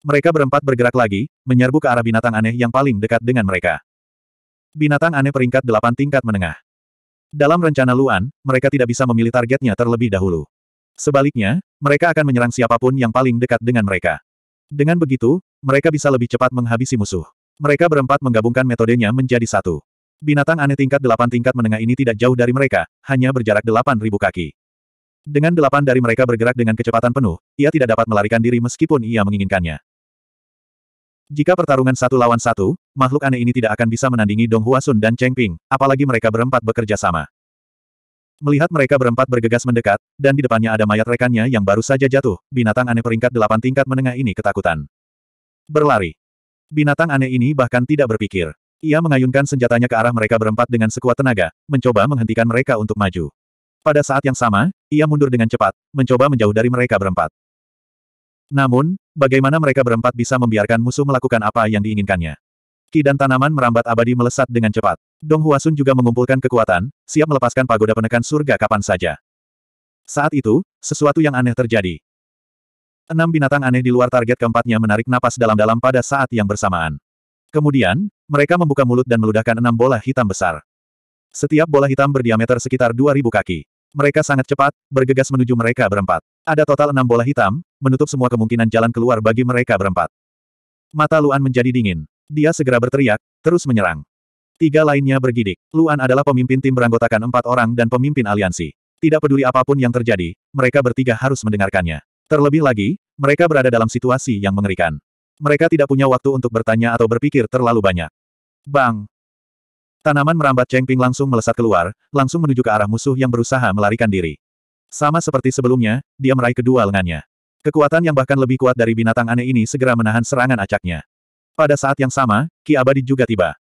Mereka berempat bergerak lagi, menyerbu ke arah binatang aneh yang paling dekat dengan mereka. Binatang aneh peringkat delapan tingkat menengah. Dalam rencana Luan, mereka tidak bisa memilih targetnya terlebih dahulu. Sebaliknya, mereka akan menyerang siapapun yang paling dekat dengan mereka. Dengan begitu, mereka bisa lebih cepat menghabisi musuh. Mereka berempat menggabungkan metodenya menjadi satu. Binatang aneh tingkat delapan tingkat menengah ini tidak jauh dari mereka, hanya berjarak delapan ribu kaki. Dengan delapan dari mereka bergerak dengan kecepatan penuh, ia tidak dapat melarikan diri meskipun ia menginginkannya. Jika pertarungan satu lawan satu, makhluk aneh ini tidak akan bisa menandingi Dong Huasun dan Cheng Ping, apalagi mereka berempat bekerja sama. Melihat mereka berempat bergegas mendekat, dan di depannya ada mayat rekannya yang baru saja jatuh, binatang aneh peringkat delapan tingkat menengah ini ketakutan. Berlari. Binatang aneh ini bahkan tidak berpikir. Ia mengayunkan senjatanya ke arah mereka berempat dengan sekuat tenaga, mencoba menghentikan mereka untuk maju. Pada saat yang sama, ia mundur dengan cepat, mencoba menjauh dari mereka berempat. Namun, bagaimana mereka berempat bisa membiarkan musuh melakukan apa yang diinginkannya? Ki dan tanaman merambat abadi melesat dengan cepat. Dong Huasun juga mengumpulkan kekuatan, siap melepaskan pagoda penekan surga kapan saja. Saat itu, sesuatu yang aneh terjadi. Enam binatang aneh di luar target keempatnya menarik napas dalam-dalam pada saat yang bersamaan. Kemudian, mereka membuka mulut dan meludahkan enam bola hitam besar. Setiap bola hitam berdiameter sekitar 2.000 kaki. Mereka sangat cepat, bergegas menuju mereka berempat. Ada total enam bola hitam, menutup semua kemungkinan jalan keluar bagi mereka berempat. Mata Luan menjadi dingin. Dia segera berteriak, terus menyerang. Tiga lainnya bergidik. Luan adalah pemimpin tim beranggotakan empat orang dan pemimpin aliansi. Tidak peduli apapun yang terjadi, mereka bertiga harus mendengarkannya. Terlebih lagi, mereka berada dalam situasi yang mengerikan. Mereka tidak punya waktu untuk bertanya atau berpikir terlalu banyak. Bang! Tanaman merambat Cheng Ping langsung melesat keluar, langsung menuju ke arah musuh yang berusaha melarikan diri. Sama seperti sebelumnya, dia meraih kedua lengannya. Kekuatan yang bahkan lebih kuat dari binatang aneh ini segera menahan serangan acaknya. Pada saat yang sama, Ki Abadi juga tiba.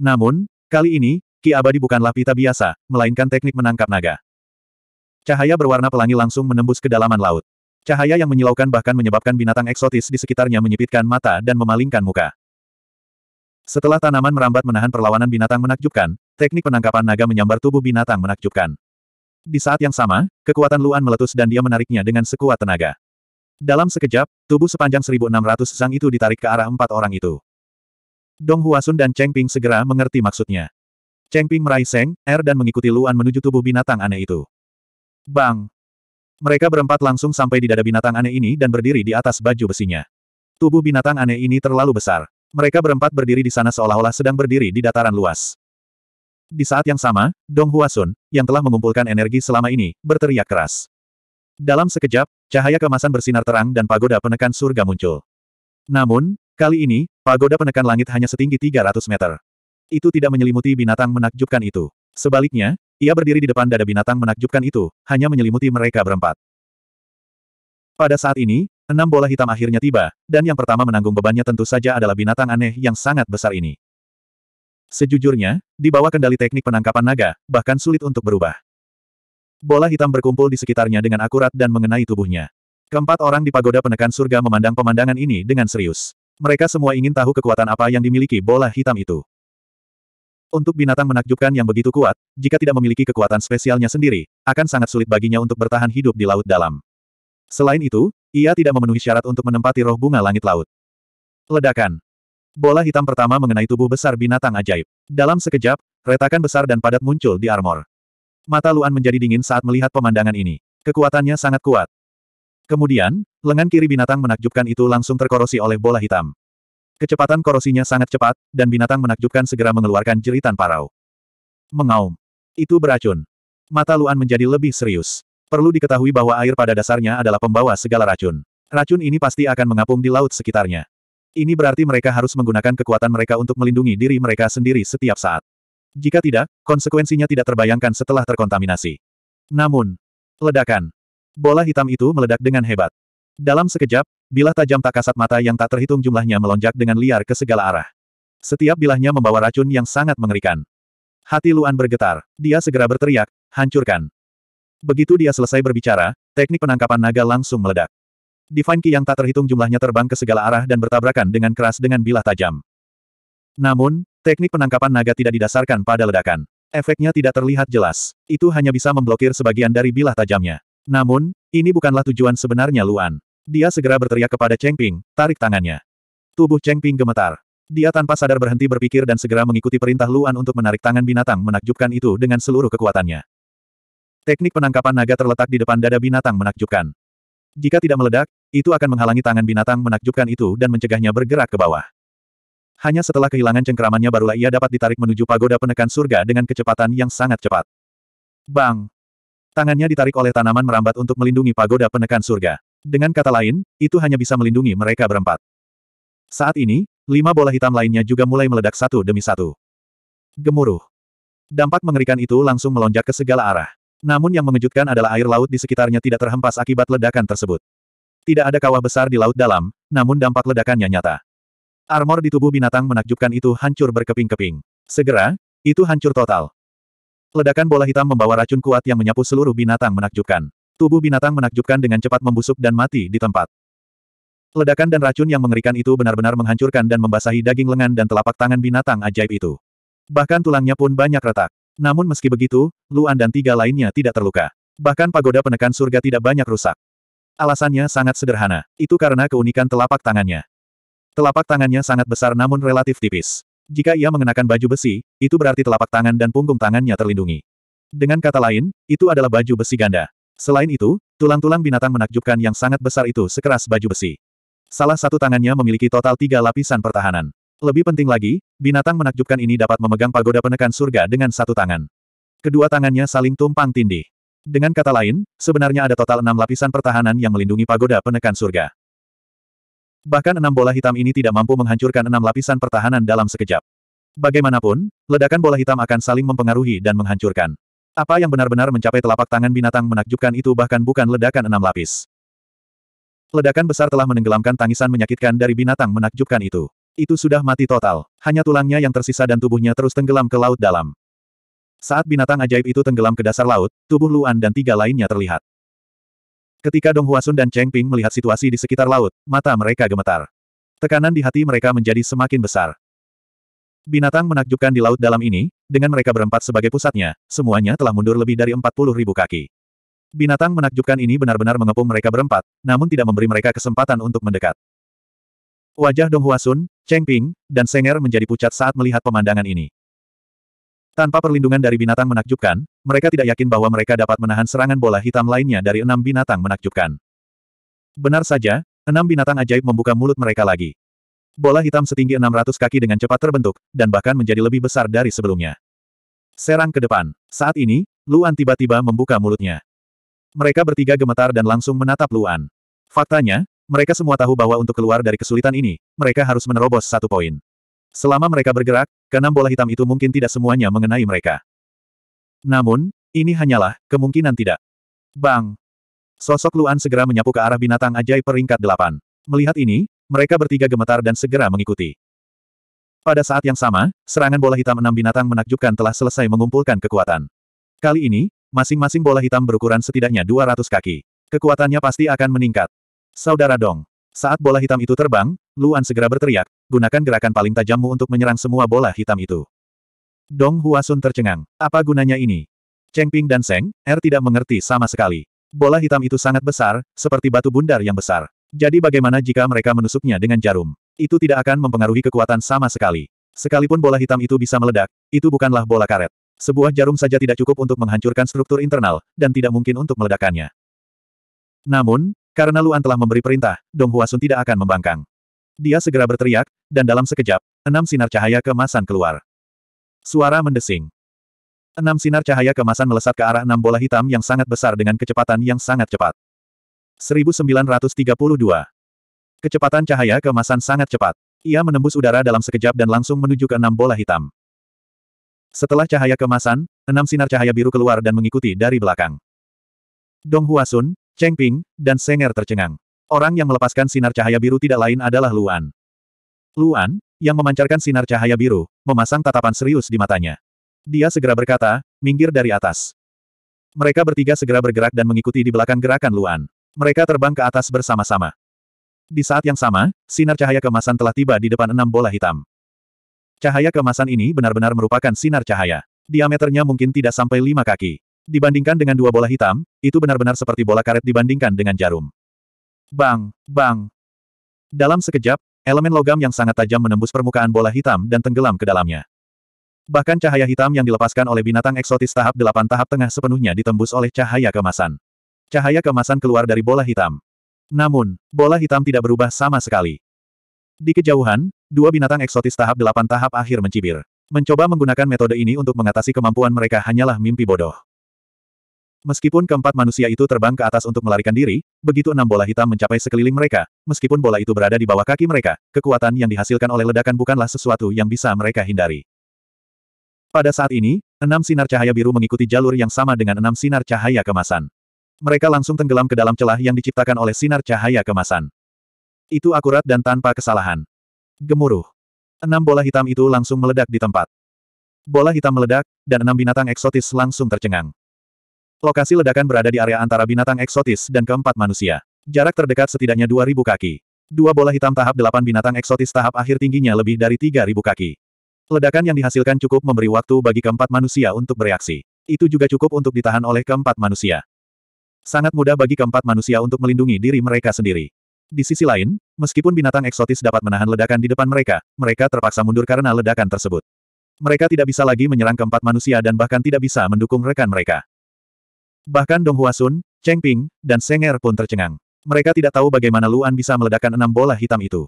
Namun, kali ini, Ki Abadi bukanlah pita biasa, melainkan teknik menangkap naga. Cahaya berwarna pelangi langsung menembus kedalaman laut. Cahaya yang menyilaukan bahkan menyebabkan binatang eksotis di sekitarnya menyipitkan mata dan memalingkan muka. Setelah tanaman merambat menahan perlawanan binatang menakjubkan, teknik penangkapan naga menyambar tubuh binatang menakjubkan. Di saat yang sama, kekuatan Luan meletus dan dia menariknya dengan sekuat tenaga. Dalam sekejap, tubuh sepanjang 1600 sang itu ditarik ke arah empat orang itu. Dong Huasun dan Cheng Ping segera mengerti maksudnya. Cheng Ping meraih Seng, Er dan mengikuti Luan menuju tubuh binatang aneh itu. Bang! Mereka berempat langsung sampai di dada binatang aneh ini dan berdiri di atas baju besinya. Tubuh binatang aneh ini terlalu besar. Mereka berempat berdiri di sana seolah-olah sedang berdiri di dataran luas. Di saat yang sama, Dong Huasun, yang telah mengumpulkan energi selama ini, berteriak keras. Dalam sekejap, cahaya kemasan bersinar terang dan pagoda penekan surga muncul. Namun, kali ini, pagoda penekan langit hanya setinggi 300 meter. Itu tidak menyelimuti binatang menakjubkan itu. Sebaliknya, ia berdiri di depan dada binatang menakjubkan itu, hanya menyelimuti mereka berempat. Pada saat ini, enam bola hitam akhirnya tiba, dan yang pertama menanggung bebannya tentu saja adalah binatang aneh yang sangat besar ini. Sejujurnya, di bawah kendali teknik penangkapan naga, bahkan sulit untuk berubah. Bola hitam berkumpul di sekitarnya dengan akurat dan mengenai tubuhnya. Keempat orang di pagoda penekan surga memandang pemandangan ini dengan serius. Mereka semua ingin tahu kekuatan apa yang dimiliki bola hitam itu. Untuk binatang menakjubkan yang begitu kuat, jika tidak memiliki kekuatan spesialnya sendiri, akan sangat sulit baginya untuk bertahan hidup di laut dalam. Selain itu, ia tidak memenuhi syarat untuk menempati roh bunga langit laut. Ledakan. Bola hitam pertama mengenai tubuh besar binatang ajaib. Dalam sekejap, retakan besar dan padat muncul di armor. Mata Luan menjadi dingin saat melihat pemandangan ini. Kekuatannya sangat kuat. Kemudian, lengan kiri binatang menakjubkan itu langsung terkorosi oleh bola hitam. Kecepatan korosinya sangat cepat, dan binatang menakjubkan segera mengeluarkan jeritan parau. Mengaum. Itu beracun. Mata Luan menjadi lebih serius. Perlu diketahui bahwa air pada dasarnya adalah pembawa segala racun. Racun ini pasti akan mengapung di laut sekitarnya. Ini berarti mereka harus menggunakan kekuatan mereka untuk melindungi diri mereka sendiri setiap saat. Jika tidak, konsekuensinya tidak terbayangkan setelah terkontaminasi. Namun, ledakan. Bola hitam itu meledak dengan hebat. Dalam sekejap, Bilah tajam tak kasat mata yang tak terhitung jumlahnya melonjak dengan liar ke segala arah. Setiap bilahnya membawa racun yang sangat mengerikan. Hati Luan bergetar. Dia segera berteriak, hancurkan. Begitu dia selesai berbicara, teknik penangkapan naga langsung meledak. Divine Ki yang tak terhitung jumlahnya terbang ke segala arah dan bertabrakan dengan keras dengan bilah tajam. Namun, teknik penangkapan naga tidak didasarkan pada ledakan. Efeknya tidak terlihat jelas. Itu hanya bisa memblokir sebagian dari bilah tajamnya. Namun, ini bukanlah tujuan sebenarnya Luan. Dia segera berteriak kepada Cheng Ping, tarik tangannya. Tubuh Cheng Ping gemetar. Dia tanpa sadar berhenti berpikir dan segera mengikuti perintah Luan untuk menarik tangan binatang menakjubkan itu dengan seluruh kekuatannya. Teknik penangkapan naga terletak di depan dada binatang menakjubkan. Jika tidak meledak, itu akan menghalangi tangan binatang menakjubkan itu dan mencegahnya bergerak ke bawah. Hanya setelah kehilangan cengkeramannya barulah ia dapat ditarik menuju pagoda penekan surga dengan kecepatan yang sangat cepat. Bang! Tangannya ditarik oleh tanaman merambat untuk melindungi pagoda penekan surga. Dengan kata lain, itu hanya bisa melindungi mereka berempat. Saat ini, lima bola hitam lainnya juga mulai meledak satu demi satu. Gemuruh. Dampak mengerikan itu langsung melonjak ke segala arah. Namun yang mengejutkan adalah air laut di sekitarnya tidak terhempas akibat ledakan tersebut. Tidak ada kawah besar di laut dalam, namun dampak ledakannya nyata. Armor di tubuh binatang menakjubkan itu hancur berkeping-keping. Segera, itu hancur total. Ledakan bola hitam membawa racun kuat yang menyapu seluruh binatang menakjubkan. Tubuh binatang menakjubkan dengan cepat membusuk dan mati di tempat. Ledakan dan racun yang mengerikan itu benar-benar menghancurkan dan membasahi daging lengan dan telapak tangan binatang ajaib itu. Bahkan tulangnya pun banyak retak. Namun meski begitu, Luan dan tiga lainnya tidak terluka. Bahkan pagoda penekan surga tidak banyak rusak. Alasannya sangat sederhana, itu karena keunikan telapak tangannya. Telapak tangannya sangat besar namun relatif tipis. Jika ia mengenakan baju besi, itu berarti telapak tangan dan punggung tangannya terlindungi. Dengan kata lain, itu adalah baju besi ganda. Selain itu, tulang-tulang binatang menakjubkan yang sangat besar itu sekeras baju besi. Salah satu tangannya memiliki total tiga lapisan pertahanan. Lebih penting lagi, binatang menakjubkan ini dapat memegang pagoda penekan surga dengan satu tangan. Kedua tangannya saling tumpang tindih. Dengan kata lain, sebenarnya ada total enam lapisan pertahanan yang melindungi pagoda penekan surga. Bahkan enam bola hitam ini tidak mampu menghancurkan enam lapisan pertahanan dalam sekejap. Bagaimanapun, ledakan bola hitam akan saling mempengaruhi dan menghancurkan. Apa yang benar-benar mencapai telapak tangan binatang menakjubkan itu bahkan bukan ledakan enam lapis. Ledakan besar telah menenggelamkan tangisan menyakitkan dari binatang menakjubkan itu. Itu sudah mati total. Hanya tulangnya yang tersisa dan tubuhnya terus tenggelam ke laut dalam. Saat binatang ajaib itu tenggelam ke dasar laut, tubuh Luan dan tiga lainnya terlihat. Ketika Dong Huasun dan Cheng Ping melihat situasi di sekitar laut, mata mereka gemetar. Tekanan di hati mereka menjadi semakin besar. Binatang menakjubkan di laut dalam ini, dengan mereka berempat sebagai pusatnya, semuanya telah mundur lebih dari 40 ribu kaki. Binatang menakjubkan ini benar-benar mengepung mereka berempat, namun tidak memberi mereka kesempatan untuk mendekat. Wajah Dong Huasun, Cheng Ping, dan Senger menjadi pucat saat melihat pemandangan ini. Tanpa perlindungan dari binatang menakjubkan, mereka tidak yakin bahwa mereka dapat menahan serangan bola hitam lainnya dari enam binatang menakjubkan. Benar saja, enam binatang ajaib membuka mulut mereka lagi. Bola hitam setinggi 600 kaki dengan cepat terbentuk, dan bahkan menjadi lebih besar dari sebelumnya. Serang ke depan. Saat ini, Luan tiba-tiba membuka mulutnya. Mereka bertiga gemetar dan langsung menatap Luan. Faktanya, mereka semua tahu bahwa untuk keluar dari kesulitan ini, mereka harus menerobos satu poin. Selama mereka bergerak, keenam bola hitam itu mungkin tidak semuanya mengenai mereka. Namun, ini hanyalah kemungkinan tidak. Bang! Sosok Luan segera menyapu ke arah binatang ajaib peringkat delapan. Melihat ini, mereka bertiga gemetar dan segera mengikuti. Pada saat yang sama, serangan bola hitam enam binatang menakjubkan telah selesai mengumpulkan kekuatan. Kali ini, masing-masing bola hitam berukuran setidaknya 200 kaki. Kekuatannya pasti akan meningkat. Saudara Dong, saat bola hitam itu terbang, Luan segera berteriak, gunakan gerakan paling tajammu untuk menyerang semua bola hitam itu. Dong Huasun tercengang, apa gunanya ini? Cheng Ping dan Seng, Er tidak mengerti sama sekali. Bola hitam itu sangat besar, seperti batu bundar yang besar. Jadi bagaimana jika mereka menusuknya dengan jarum? Itu tidak akan mempengaruhi kekuatan sama sekali. Sekalipun bola hitam itu bisa meledak, itu bukanlah bola karet. Sebuah jarum saja tidak cukup untuk menghancurkan struktur internal, dan tidak mungkin untuk meledakannya. Namun, karena Luan telah memberi perintah, Dong Huasun tidak akan membangkang. Dia segera berteriak, dan dalam sekejap, enam sinar cahaya kemasan keluar. Suara mendesing. Enam sinar cahaya kemasan melesat ke arah enam bola hitam yang sangat besar dengan kecepatan yang sangat cepat. 1932. Kecepatan cahaya kemasan sangat cepat. Ia menembus udara dalam sekejap dan langsung menuju ke enam bola hitam. Setelah cahaya kemasan, enam sinar cahaya biru keluar dan mengikuti dari belakang. Dong Huasun, Cheng Ping, dan Senger tercengang. Orang yang melepaskan sinar cahaya biru tidak lain adalah Luan. Luan, yang memancarkan sinar cahaya biru, memasang tatapan serius di matanya. Dia segera berkata, minggir dari atas. Mereka bertiga segera bergerak dan mengikuti di belakang gerakan Luan. Mereka terbang ke atas bersama-sama. Di saat yang sama, sinar cahaya kemasan telah tiba di depan enam bola hitam. Cahaya kemasan ini benar-benar merupakan sinar cahaya. Diameternya mungkin tidak sampai lima kaki. Dibandingkan dengan dua bola hitam, itu benar-benar seperti bola karet dibandingkan dengan jarum. Bang, bang. Dalam sekejap, elemen logam yang sangat tajam menembus permukaan bola hitam dan tenggelam ke dalamnya. Bahkan cahaya hitam yang dilepaskan oleh binatang eksotis tahap delapan tahap tengah sepenuhnya ditembus oleh cahaya kemasan. Cahaya kemasan keluar dari bola hitam. Namun, bola hitam tidak berubah sama sekali. Di kejauhan, dua binatang eksotis tahap delapan tahap akhir mencibir. Mencoba menggunakan metode ini untuk mengatasi kemampuan mereka hanyalah mimpi bodoh. Meskipun keempat manusia itu terbang ke atas untuk melarikan diri, begitu enam bola hitam mencapai sekeliling mereka, meskipun bola itu berada di bawah kaki mereka, kekuatan yang dihasilkan oleh ledakan bukanlah sesuatu yang bisa mereka hindari. Pada saat ini, enam sinar cahaya biru mengikuti jalur yang sama dengan enam sinar cahaya kemasan mereka langsung tenggelam ke dalam celah yang diciptakan oleh sinar cahaya kemasan. Itu akurat dan tanpa kesalahan. Gemuruh. Enam bola hitam itu langsung meledak di tempat. Bola hitam meledak, dan enam binatang eksotis langsung tercengang. Lokasi ledakan berada di area antara binatang eksotis dan keempat manusia. Jarak terdekat setidaknya 2.000 kaki. Dua bola hitam tahap delapan binatang eksotis tahap akhir tingginya lebih dari 3.000 kaki. Ledakan yang dihasilkan cukup memberi waktu bagi keempat manusia untuk bereaksi. Itu juga cukup untuk ditahan oleh keempat manusia. Sangat mudah bagi keempat manusia untuk melindungi diri mereka sendiri. Di sisi lain, meskipun binatang eksotis dapat menahan ledakan di depan mereka, mereka terpaksa mundur karena ledakan tersebut. Mereka tidak bisa lagi menyerang keempat manusia dan bahkan tidak bisa mendukung rekan mereka. Bahkan Dong Huasun, Cheng Ping, dan Seng Er pun tercengang. Mereka tidak tahu bagaimana Luan bisa meledakkan enam bola hitam itu.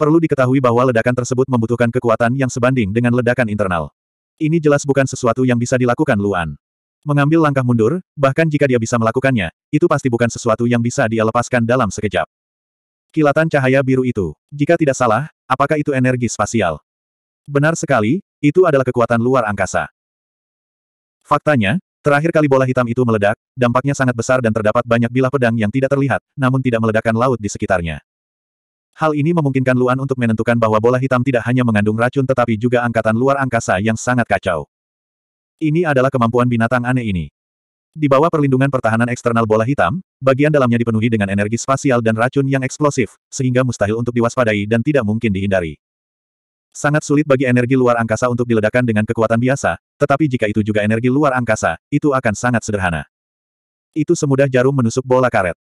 Perlu diketahui bahwa ledakan tersebut membutuhkan kekuatan yang sebanding dengan ledakan internal. Ini jelas bukan sesuatu yang bisa dilakukan Luan. Mengambil langkah mundur, bahkan jika dia bisa melakukannya, itu pasti bukan sesuatu yang bisa dia lepaskan dalam sekejap. Kilatan cahaya biru itu, jika tidak salah, apakah itu energi spasial? Benar sekali, itu adalah kekuatan luar angkasa. Faktanya, terakhir kali bola hitam itu meledak, dampaknya sangat besar dan terdapat banyak bilah pedang yang tidak terlihat, namun tidak meledakkan laut di sekitarnya. Hal ini memungkinkan Luan untuk menentukan bahwa bola hitam tidak hanya mengandung racun tetapi juga angkatan luar angkasa yang sangat kacau. Ini adalah kemampuan binatang aneh ini. Di bawah perlindungan pertahanan eksternal bola hitam, bagian dalamnya dipenuhi dengan energi spasial dan racun yang eksplosif, sehingga mustahil untuk diwaspadai dan tidak mungkin dihindari. Sangat sulit bagi energi luar angkasa untuk diledakkan dengan kekuatan biasa, tetapi jika itu juga energi luar angkasa, itu akan sangat sederhana. Itu semudah jarum menusuk bola karet.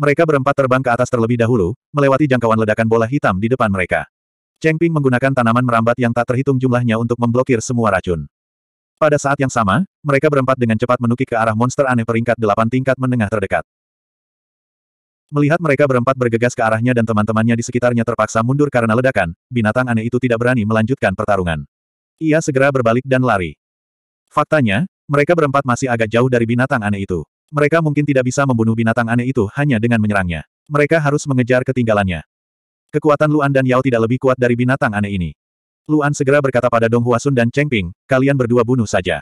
Mereka berempat terbang ke atas terlebih dahulu, melewati jangkauan ledakan bola hitam di depan mereka. Cheng Ping menggunakan tanaman merambat yang tak terhitung jumlahnya untuk memblokir semua racun. Pada saat yang sama, mereka berempat dengan cepat menukik ke arah monster aneh peringkat delapan tingkat menengah terdekat. Melihat mereka berempat bergegas ke arahnya dan teman-temannya di sekitarnya terpaksa mundur karena ledakan, binatang aneh itu tidak berani melanjutkan pertarungan. Ia segera berbalik dan lari. Faktanya, mereka berempat masih agak jauh dari binatang aneh itu. Mereka mungkin tidak bisa membunuh binatang aneh itu hanya dengan menyerangnya. Mereka harus mengejar ketinggalannya. Kekuatan Luan dan Yao tidak lebih kuat dari binatang aneh ini. Luan segera berkata pada Dong Huasun dan Cheng Ping, kalian berdua bunuh saja.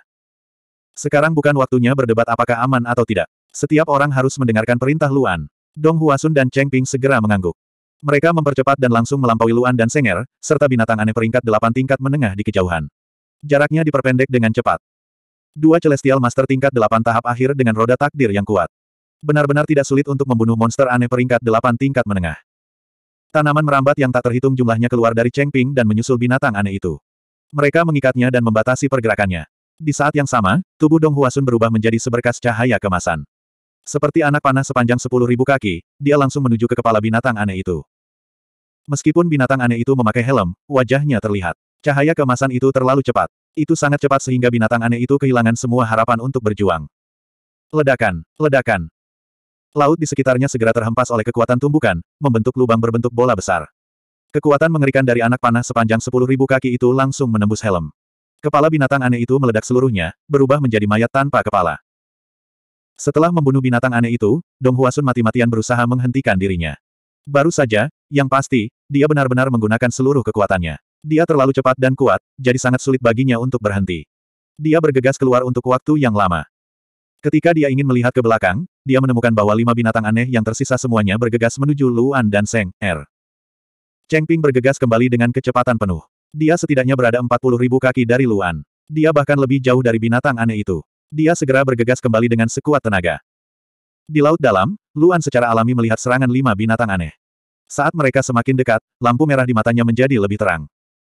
Sekarang bukan waktunya berdebat apakah aman atau tidak. Setiap orang harus mendengarkan perintah Luan. Dong Huasun dan Cheng Ping segera mengangguk. Mereka mempercepat dan langsung melampaui Luan dan Senger, serta binatang aneh peringkat delapan tingkat menengah di kejauhan. Jaraknya diperpendek dengan cepat. Dua Celestial Master tingkat delapan tahap akhir dengan roda takdir yang kuat. Benar-benar tidak sulit untuk membunuh monster aneh peringkat delapan tingkat menengah. Tanaman merambat yang tak terhitung jumlahnya keluar dari Cheng Ping dan menyusul binatang aneh itu. Mereka mengikatnya dan membatasi pergerakannya. Di saat yang sama, tubuh Dong Huasun berubah menjadi seberkas cahaya kemasan. Seperti anak panah sepanjang sepuluh ribu kaki, dia langsung menuju ke kepala binatang aneh itu. Meskipun binatang aneh itu memakai helm, wajahnya terlihat. Cahaya kemasan itu terlalu cepat. Itu sangat cepat sehingga binatang aneh itu kehilangan semua harapan untuk berjuang. Ledakan, ledakan, Laut di sekitarnya segera terhempas oleh kekuatan tumbukan, membentuk lubang berbentuk bola besar. Kekuatan mengerikan dari anak panah sepanjang sepuluh ribu kaki itu langsung menembus helm. Kepala binatang aneh itu meledak seluruhnya, berubah menjadi mayat tanpa kepala. Setelah membunuh binatang aneh itu, Dong Huasun mati-matian berusaha menghentikan dirinya. Baru saja, yang pasti, dia benar-benar menggunakan seluruh kekuatannya. Dia terlalu cepat dan kuat, jadi sangat sulit baginya untuk berhenti. Dia bergegas keluar untuk waktu yang lama. Ketika dia ingin melihat ke belakang, dia menemukan bahwa lima binatang aneh yang tersisa semuanya bergegas menuju Luan dan Seng Er. Cheng Ping bergegas kembali dengan kecepatan penuh. Dia setidaknya berada 40 ribu kaki dari Luan. Dia bahkan lebih jauh dari binatang aneh itu. Dia segera bergegas kembali dengan sekuat tenaga. Di laut dalam, Luan secara alami melihat serangan lima binatang aneh. Saat mereka semakin dekat, lampu merah di matanya menjadi lebih terang.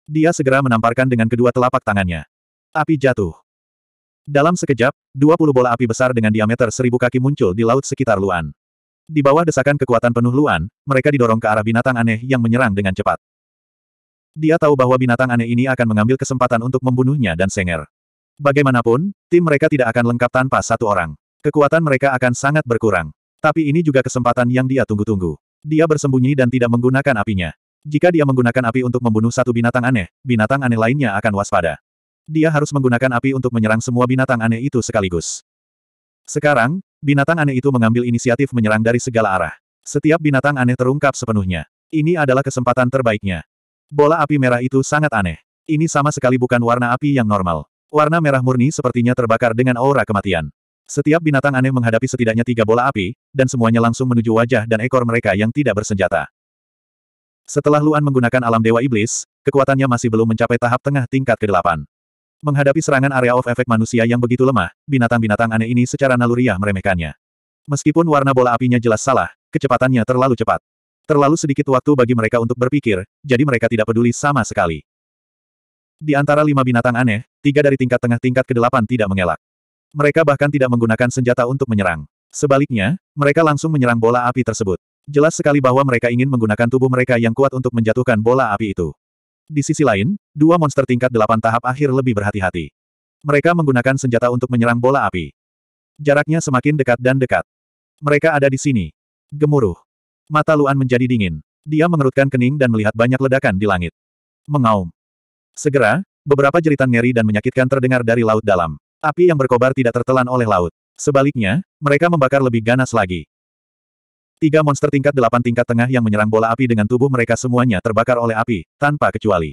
Dia segera menamparkan dengan kedua telapak tangannya. Api jatuh. Dalam sekejap, 20 bola api besar dengan diameter seribu kaki muncul di laut sekitar Luan. Di bawah desakan kekuatan penuh Luan, mereka didorong ke arah binatang aneh yang menyerang dengan cepat. Dia tahu bahwa binatang aneh ini akan mengambil kesempatan untuk membunuhnya dan Senger. Bagaimanapun, tim mereka tidak akan lengkap tanpa satu orang. Kekuatan mereka akan sangat berkurang. Tapi ini juga kesempatan yang dia tunggu-tunggu. Dia bersembunyi dan tidak menggunakan apinya. Jika dia menggunakan api untuk membunuh satu binatang aneh, binatang aneh lainnya akan waspada dia harus menggunakan api untuk menyerang semua binatang aneh itu sekaligus. Sekarang, binatang aneh itu mengambil inisiatif menyerang dari segala arah. Setiap binatang aneh terungkap sepenuhnya. Ini adalah kesempatan terbaiknya. Bola api merah itu sangat aneh. Ini sama sekali bukan warna api yang normal. Warna merah murni sepertinya terbakar dengan aura kematian. Setiap binatang aneh menghadapi setidaknya tiga bola api, dan semuanya langsung menuju wajah dan ekor mereka yang tidak bersenjata. Setelah Luan menggunakan alam Dewa Iblis, kekuatannya masih belum mencapai tahap tengah tingkat ke-8. Menghadapi serangan area of effect manusia yang begitu lemah, binatang-binatang aneh ini secara naluriah meremehkannya. Meskipun warna bola apinya jelas salah, kecepatannya terlalu cepat. Terlalu sedikit waktu bagi mereka untuk berpikir, jadi mereka tidak peduli sama sekali. Di antara lima binatang aneh, tiga dari tingkat tengah tingkat ke-8 tidak mengelak. Mereka bahkan tidak menggunakan senjata untuk menyerang. Sebaliknya, mereka langsung menyerang bola api tersebut. Jelas sekali bahwa mereka ingin menggunakan tubuh mereka yang kuat untuk menjatuhkan bola api itu. Di sisi lain, dua monster tingkat delapan tahap akhir lebih berhati-hati. Mereka menggunakan senjata untuk menyerang bola api. Jaraknya semakin dekat dan dekat. Mereka ada di sini. Gemuruh. Mata Luan menjadi dingin. Dia mengerutkan kening dan melihat banyak ledakan di langit. Mengaum. Segera, beberapa jeritan ngeri dan menyakitkan terdengar dari laut dalam. Api yang berkobar tidak tertelan oleh laut. Sebaliknya, mereka membakar lebih ganas lagi. Tiga monster tingkat delapan tingkat tengah yang menyerang bola api dengan tubuh mereka semuanya terbakar oleh api, tanpa kecuali.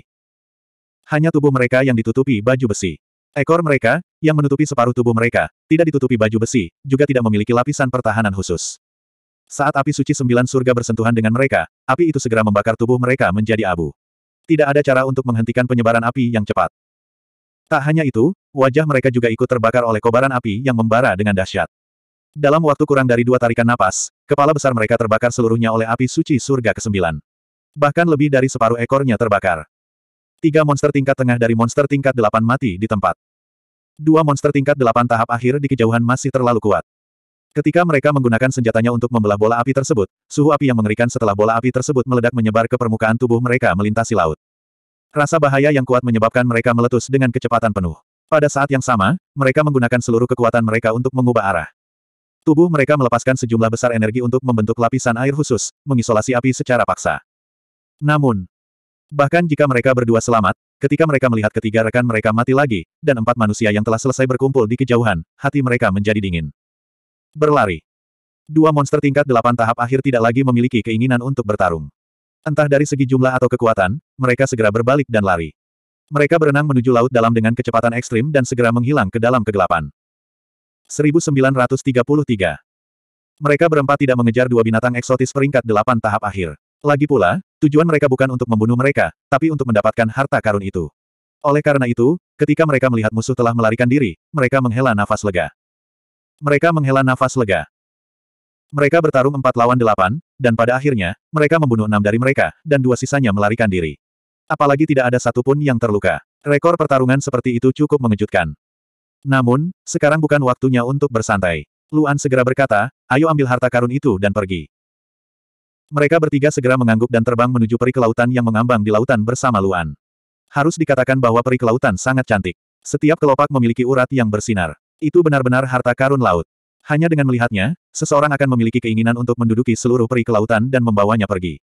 Hanya tubuh mereka yang ditutupi baju besi. Ekor mereka, yang menutupi separuh tubuh mereka, tidak ditutupi baju besi, juga tidak memiliki lapisan pertahanan khusus. Saat api suci sembilan surga bersentuhan dengan mereka, api itu segera membakar tubuh mereka menjadi abu. Tidak ada cara untuk menghentikan penyebaran api yang cepat. Tak hanya itu, wajah mereka juga ikut terbakar oleh kobaran api yang membara dengan dahsyat. Dalam waktu kurang dari dua tarikan napas, kepala besar mereka terbakar seluruhnya oleh api suci surga ke-9. Bahkan lebih dari separuh ekornya terbakar. Tiga monster tingkat tengah dari monster tingkat delapan mati di tempat. Dua monster tingkat delapan tahap akhir di kejauhan masih terlalu kuat. Ketika mereka menggunakan senjatanya untuk membelah bola api tersebut, suhu api yang mengerikan setelah bola api tersebut meledak menyebar ke permukaan tubuh mereka melintasi laut. Rasa bahaya yang kuat menyebabkan mereka meletus dengan kecepatan penuh. Pada saat yang sama, mereka menggunakan seluruh kekuatan mereka untuk mengubah arah. Tubuh mereka melepaskan sejumlah besar energi untuk membentuk lapisan air khusus, mengisolasi api secara paksa. Namun, bahkan jika mereka berdua selamat, ketika mereka melihat ketiga rekan mereka mati lagi, dan empat manusia yang telah selesai berkumpul di kejauhan, hati mereka menjadi dingin. Berlari. Dua monster tingkat delapan tahap akhir tidak lagi memiliki keinginan untuk bertarung. Entah dari segi jumlah atau kekuatan, mereka segera berbalik dan lari. Mereka berenang menuju laut dalam dengan kecepatan ekstrim dan segera menghilang ke dalam kegelapan. 1933. Mereka berempat tidak mengejar dua binatang eksotis peringkat delapan tahap akhir. Lagi pula, tujuan mereka bukan untuk membunuh mereka, tapi untuk mendapatkan harta karun itu. Oleh karena itu, ketika mereka melihat musuh telah melarikan diri, mereka menghela nafas lega. Mereka menghela nafas lega. Mereka bertarung empat lawan delapan, dan pada akhirnya, mereka membunuh enam dari mereka, dan dua sisanya melarikan diri. Apalagi tidak ada satupun yang terluka. Rekor pertarungan seperti itu cukup mengejutkan. Namun, sekarang bukan waktunya untuk bersantai. Luan segera berkata, ayo ambil harta karun itu dan pergi. Mereka bertiga segera mengangguk dan terbang menuju peri kelautan yang mengambang di lautan bersama Luan. Harus dikatakan bahwa peri kelautan sangat cantik. Setiap kelopak memiliki urat yang bersinar. Itu benar-benar harta karun laut. Hanya dengan melihatnya, seseorang akan memiliki keinginan untuk menduduki seluruh peri kelautan dan membawanya pergi.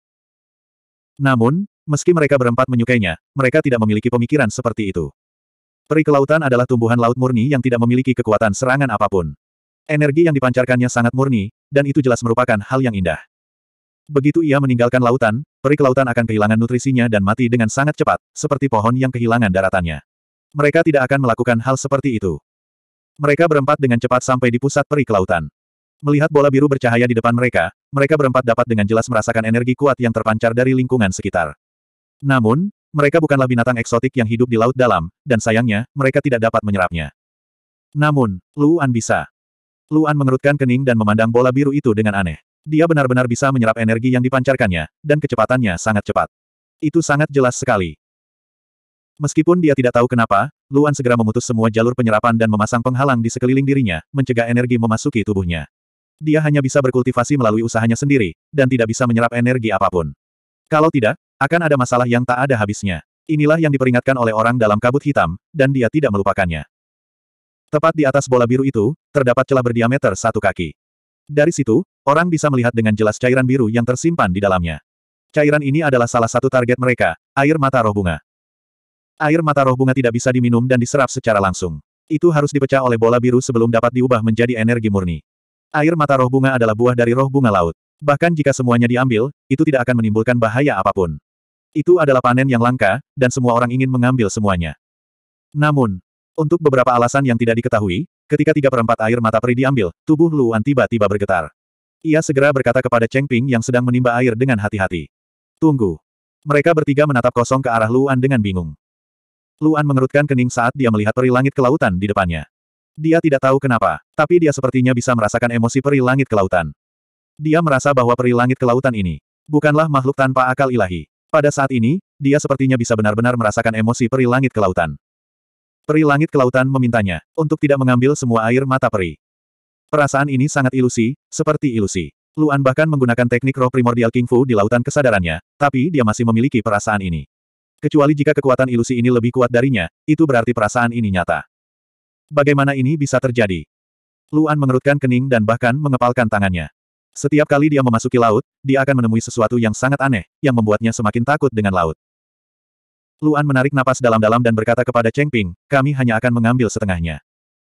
Namun, meski mereka berempat menyukainya, mereka tidak memiliki pemikiran seperti itu. Peri kelautan adalah tumbuhan laut murni yang tidak memiliki kekuatan serangan apapun. Energi yang dipancarkannya sangat murni, dan itu jelas merupakan hal yang indah. Begitu ia meninggalkan lautan, peri kelautan akan kehilangan nutrisinya dan mati dengan sangat cepat, seperti pohon yang kehilangan daratannya. Mereka tidak akan melakukan hal seperti itu. Mereka berempat dengan cepat sampai di pusat peri kelautan. Melihat bola biru bercahaya di depan mereka, mereka berempat dapat dengan jelas merasakan energi kuat yang terpancar dari lingkungan sekitar. Namun, mereka bukanlah binatang eksotik yang hidup di laut dalam, dan sayangnya, mereka tidak dapat menyerapnya. Namun, Luan bisa. Luan mengerutkan kening dan memandang bola biru itu dengan aneh. Dia benar-benar bisa menyerap energi yang dipancarkannya, dan kecepatannya sangat cepat. Itu sangat jelas sekali. Meskipun dia tidak tahu kenapa, Luan segera memutus semua jalur penyerapan dan memasang penghalang di sekeliling dirinya, mencegah energi memasuki tubuhnya. Dia hanya bisa berkultivasi melalui usahanya sendiri, dan tidak bisa menyerap energi apapun. Kalau tidak, akan ada masalah yang tak ada habisnya. Inilah yang diperingatkan oleh orang dalam kabut hitam, dan dia tidak melupakannya. Tepat di atas bola biru itu, terdapat celah berdiameter satu kaki. Dari situ, orang bisa melihat dengan jelas cairan biru yang tersimpan di dalamnya. Cairan ini adalah salah satu target mereka, air mata roh bunga. Air mata roh bunga tidak bisa diminum dan diserap secara langsung. Itu harus dipecah oleh bola biru sebelum dapat diubah menjadi energi murni. Air mata roh bunga adalah buah dari roh bunga laut. Bahkan jika semuanya diambil, itu tidak akan menimbulkan bahaya apapun. Itu adalah panen yang langka, dan semua orang ingin mengambil semuanya. Namun, untuk beberapa alasan yang tidak diketahui, ketika tiga perempat air mata peri diambil, tubuh Luan tiba-tiba bergetar. Ia segera berkata kepada Cheng Ping yang sedang menimba air dengan hati-hati. Tunggu. Mereka bertiga menatap kosong ke arah Luan dengan bingung. Luan mengerutkan kening saat dia melihat peri langit kelautan di depannya. Dia tidak tahu kenapa, tapi dia sepertinya bisa merasakan emosi peri langit kelautan. Dia merasa bahwa peri langit kelautan ini bukanlah makhluk tanpa akal ilahi. Pada saat ini, dia sepertinya bisa benar-benar merasakan emosi peri langit kelautan. Peri langit kelautan memintanya untuk tidak mengambil semua air mata peri. Perasaan ini sangat ilusi, seperti ilusi. Luan bahkan menggunakan teknik roh primordial King Fu di lautan kesadarannya, tapi dia masih memiliki perasaan ini. Kecuali jika kekuatan ilusi ini lebih kuat darinya, itu berarti perasaan ini nyata. Bagaimana ini bisa terjadi? Luan mengerutkan kening dan bahkan mengepalkan tangannya. Setiap kali dia memasuki laut, dia akan menemui sesuatu yang sangat aneh, yang membuatnya semakin takut dengan laut. Luan menarik napas dalam-dalam dan berkata kepada Cheng Ping, kami hanya akan mengambil setengahnya.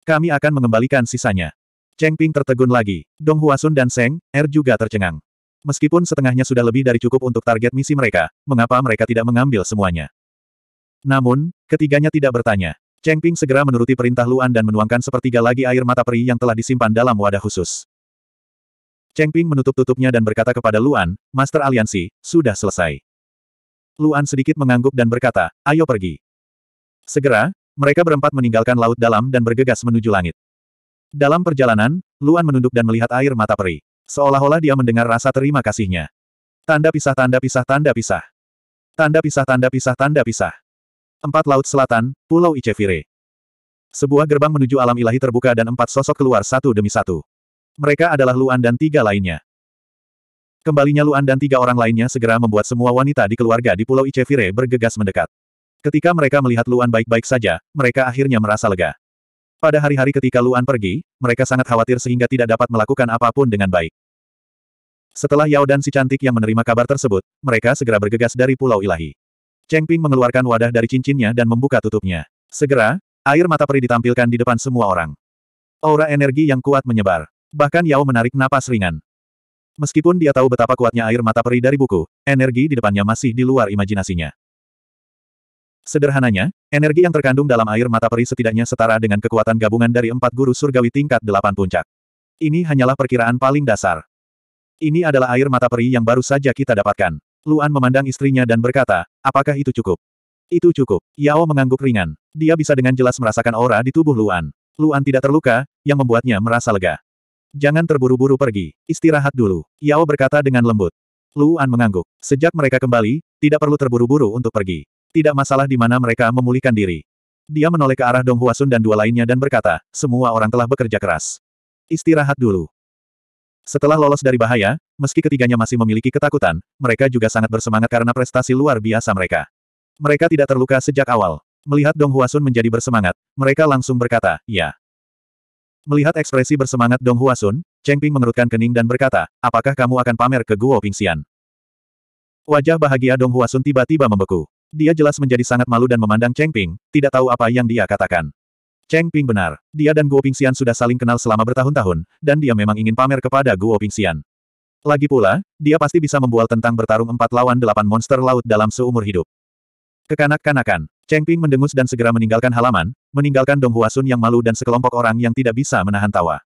Kami akan mengembalikan sisanya. Cheng Ping tertegun lagi. Dong Huasun dan Seng, Er juga tercengang. Meskipun setengahnya sudah lebih dari cukup untuk target misi mereka, mengapa mereka tidak mengambil semuanya? Namun, ketiganya tidak bertanya. Cheng Ping segera menuruti perintah Luan dan menuangkan sepertiga lagi air mata peri yang telah disimpan dalam wadah khusus. Cheng Ping menutup tutupnya dan berkata kepada Luan, Master Aliansi, sudah selesai. Luan sedikit mengangguk dan berkata, ayo pergi. Segera, mereka berempat meninggalkan laut dalam dan bergegas menuju langit. Dalam perjalanan, Luan menunduk dan melihat air mata peri. Seolah-olah dia mendengar rasa terima kasihnya. Tanda pisah tanda pisah tanda pisah. Tanda pisah tanda pisah tanda pisah. Empat laut selatan, Pulau Icevire. Sebuah gerbang menuju alam ilahi terbuka dan empat sosok keluar satu demi satu. Mereka adalah Luan dan tiga lainnya. Kembalinya Luan dan tiga orang lainnya segera membuat semua wanita di keluarga di Pulau Icevire bergegas mendekat. Ketika mereka melihat Luan baik-baik saja, mereka akhirnya merasa lega. Pada hari-hari ketika Luan pergi, mereka sangat khawatir sehingga tidak dapat melakukan apapun dengan baik. Setelah Yao dan si cantik yang menerima kabar tersebut, mereka segera bergegas dari Pulau Ilahi. Cheng Ping mengeluarkan wadah dari cincinnya dan membuka tutupnya. Segera, air mata peri ditampilkan di depan semua orang. Aura energi yang kuat menyebar. Bahkan Yao menarik napas ringan. Meskipun dia tahu betapa kuatnya air mata peri dari buku, energi di depannya masih di luar imajinasinya. Sederhananya, energi yang terkandung dalam air mata peri setidaknya setara dengan kekuatan gabungan dari empat guru surgawi tingkat delapan puncak. Ini hanyalah perkiraan paling dasar. Ini adalah air mata peri yang baru saja kita dapatkan. Luan memandang istrinya dan berkata, apakah itu cukup? Itu cukup. Yao mengangguk ringan. Dia bisa dengan jelas merasakan aura di tubuh Luan. Luan tidak terluka, yang membuatnya merasa lega. Jangan terburu-buru pergi, istirahat dulu, Yao berkata dengan lembut. Luan mengangguk. Sejak mereka kembali, tidak perlu terburu-buru untuk pergi. Tidak masalah di mana mereka memulihkan diri. Dia menoleh ke arah Dong Huasun dan dua lainnya dan berkata, semua orang telah bekerja keras. Istirahat dulu. Setelah lolos dari bahaya, meski ketiganya masih memiliki ketakutan, mereka juga sangat bersemangat karena prestasi luar biasa mereka. Mereka tidak terluka sejak awal. Melihat Dong Huasun menjadi bersemangat, mereka langsung berkata, ya. Melihat ekspresi bersemangat Dong Huasun, Cheng Ping mengerutkan kening dan berkata, apakah kamu akan pamer ke Guo Pingxian? Wajah bahagia Dong Huasun tiba-tiba membeku. Dia jelas menjadi sangat malu dan memandang Cheng Ping, tidak tahu apa yang dia katakan. Cheng Ping benar, dia dan Guo Pingxian sudah saling kenal selama bertahun-tahun, dan dia memang ingin pamer kepada Guo Pingxian. Lagi pula, dia pasti bisa membual tentang bertarung empat lawan delapan monster laut dalam seumur hidup. Kekanak-kanakan, Cheng Ping mendengus dan segera meninggalkan halaman, meninggalkan Dong Huasun yang malu dan sekelompok orang yang tidak bisa menahan tawa.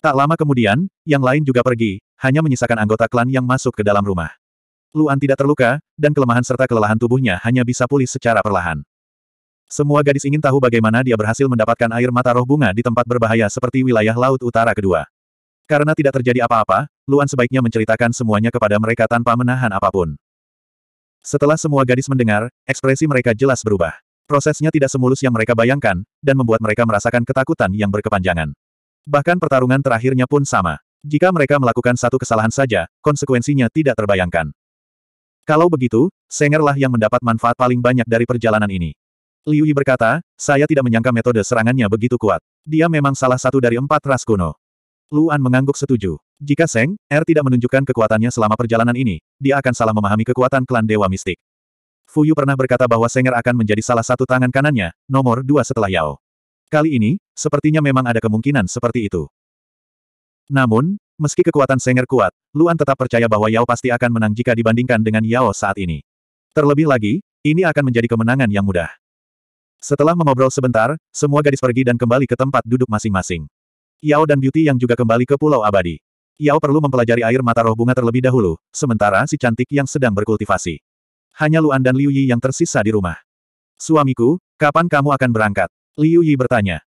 Tak lama kemudian, yang lain juga pergi, hanya menyisakan anggota klan yang masuk ke dalam rumah. Luan tidak terluka, dan kelemahan serta kelelahan tubuhnya hanya bisa pulih secara perlahan. Semua gadis ingin tahu bagaimana dia berhasil mendapatkan air mata roh bunga di tempat berbahaya seperti wilayah Laut Utara kedua. Karena tidak terjadi apa-apa, Luan sebaiknya menceritakan semuanya kepada mereka tanpa menahan apapun. Setelah semua gadis mendengar, ekspresi mereka jelas berubah. Prosesnya tidak semulus yang mereka bayangkan, dan membuat mereka merasakan ketakutan yang berkepanjangan. Bahkan pertarungan terakhirnya pun sama. Jika mereka melakukan satu kesalahan saja, konsekuensinya tidak terbayangkan. Kalau begitu, Sengerlah yang mendapat manfaat paling banyak dari perjalanan ini. Liu Yi berkata, saya tidak menyangka metode serangannya begitu kuat. Dia memang salah satu dari empat ras kuno. Luan mengangguk setuju. Jika Seng, Er tidak menunjukkan kekuatannya selama perjalanan ini, dia akan salah memahami kekuatan klan Dewa Mistik. Yu pernah berkata bahwa Er akan menjadi salah satu tangan kanannya, nomor dua setelah Yao. Kali ini, sepertinya memang ada kemungkinan seperti itu. Namun, meski kekuatan Er kuat, Luan tetap percaya bahwa Yao pasti akan menang jika dibandingkan dengan Yao saat ini. Terlebih lagi, ini akan menjadi kemenangan yang mudah. Setelah mengobrol sebentar, semua gadis pergi dan kembali ke tempat duduk masing-masing. Yao dan Beauty yang juga kembali ke Pulau Abadi. Yao perlu mempelajari air mata roh bunga terlebih dahulu, sementara si cantik yang sedang berkultivasi. Hanya Luan dan Liu Yi yang tersisa di rumah. Suamiku, kapan kamu akan berangkat? Liu Yi bertanya.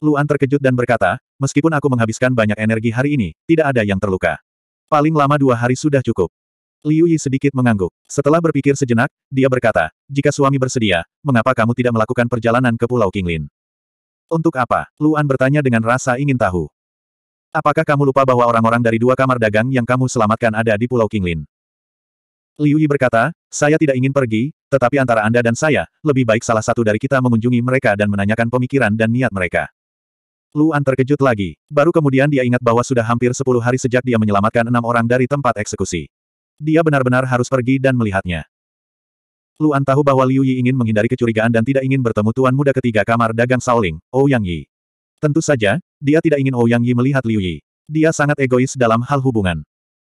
Luan terkejut dan berkata, meskipun aku menghabiskan banyak energi hari ini, tidak ada yang terluka. Paling lama dua hari sudah cukup. Liu Yi sedikit mengangguk. Setelah berpikir sejenak, dia berkata, jika suami bersedia, mengapa kamu tidak melakukan perjalanan ke Pulau Kinglin? Untuk apa? Luan bertanya dengan rasa ingin tahu. Apakah kamu lupa bahwa orang-orang dari dua kamar dagang yang kamu selamatkan ada di Pulau Kinglin? Liu Yi berkata, saya tidak ingin pergi, tetapi antara Anda dan saya, lebih baik salah satu dari kita mengunjungi mereka dan menanyakan pemikiran dan niat mereka. Luan terkejut lagi. Baru kemudian dia ingat bahwa sudah hampir sepuluh hari sejak dia menyelamatkan enam orang dari tempat eksekusi. Dia benar-benar harus pergi dan melihatnya. Luan tahu bahwa Liu Yi ingin menghindari kecurigaan dan tidak ingin bertemu tuan muda ketiga kamar dagang Saoling, Ou Yang Yi. Tentu saja, dia tidak ingin Ou Yang Yi melihat Liu Yi. Dia sangat egois dalam hal hubungan.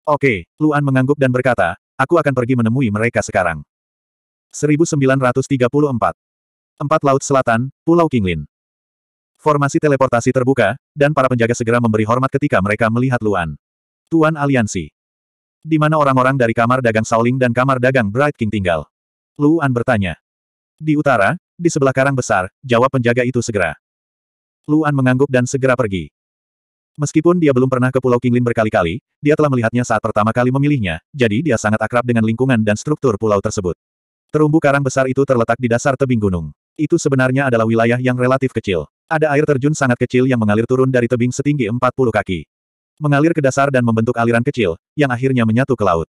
Oke, Luan mengangguk dan berkata, aku akan pergi menemui mereka sekarang. 1934. Empat Laut Selatan, Pulau Kinglin. Formasi teleportasi terbuka, dan para penjaga segera memberi hormat ketika mereka melihat Luan. Tuan Aliansi. Di mana orang-orang dari kamar dagang Saoling dan kamar dagang Bright King tinggal. Luan bertanya. Di utara, di sebelah karang besar, jawab penjaga itu segera. Luan mengangguk dan segera pergi. Meskipun dia belum pernah ke Pulau Kinglin berkali-kali, dia telah melihatnya saat pertama kali memilihnya, jadi dia sangat akrab dengan lingkungan dan struktur pulau tersebut. Terumbu karang besar itu terletak di dasar tebing gunung. Itu sebenarnya adalah wilayah yang relatif kecil. Ada air terjun sangat kecil yang mengalir turun dari tebing setinggi 40 kaki. Mengalir ke dasar dan membentuk aliran kecil, yang akhirnya menyatu ke laut.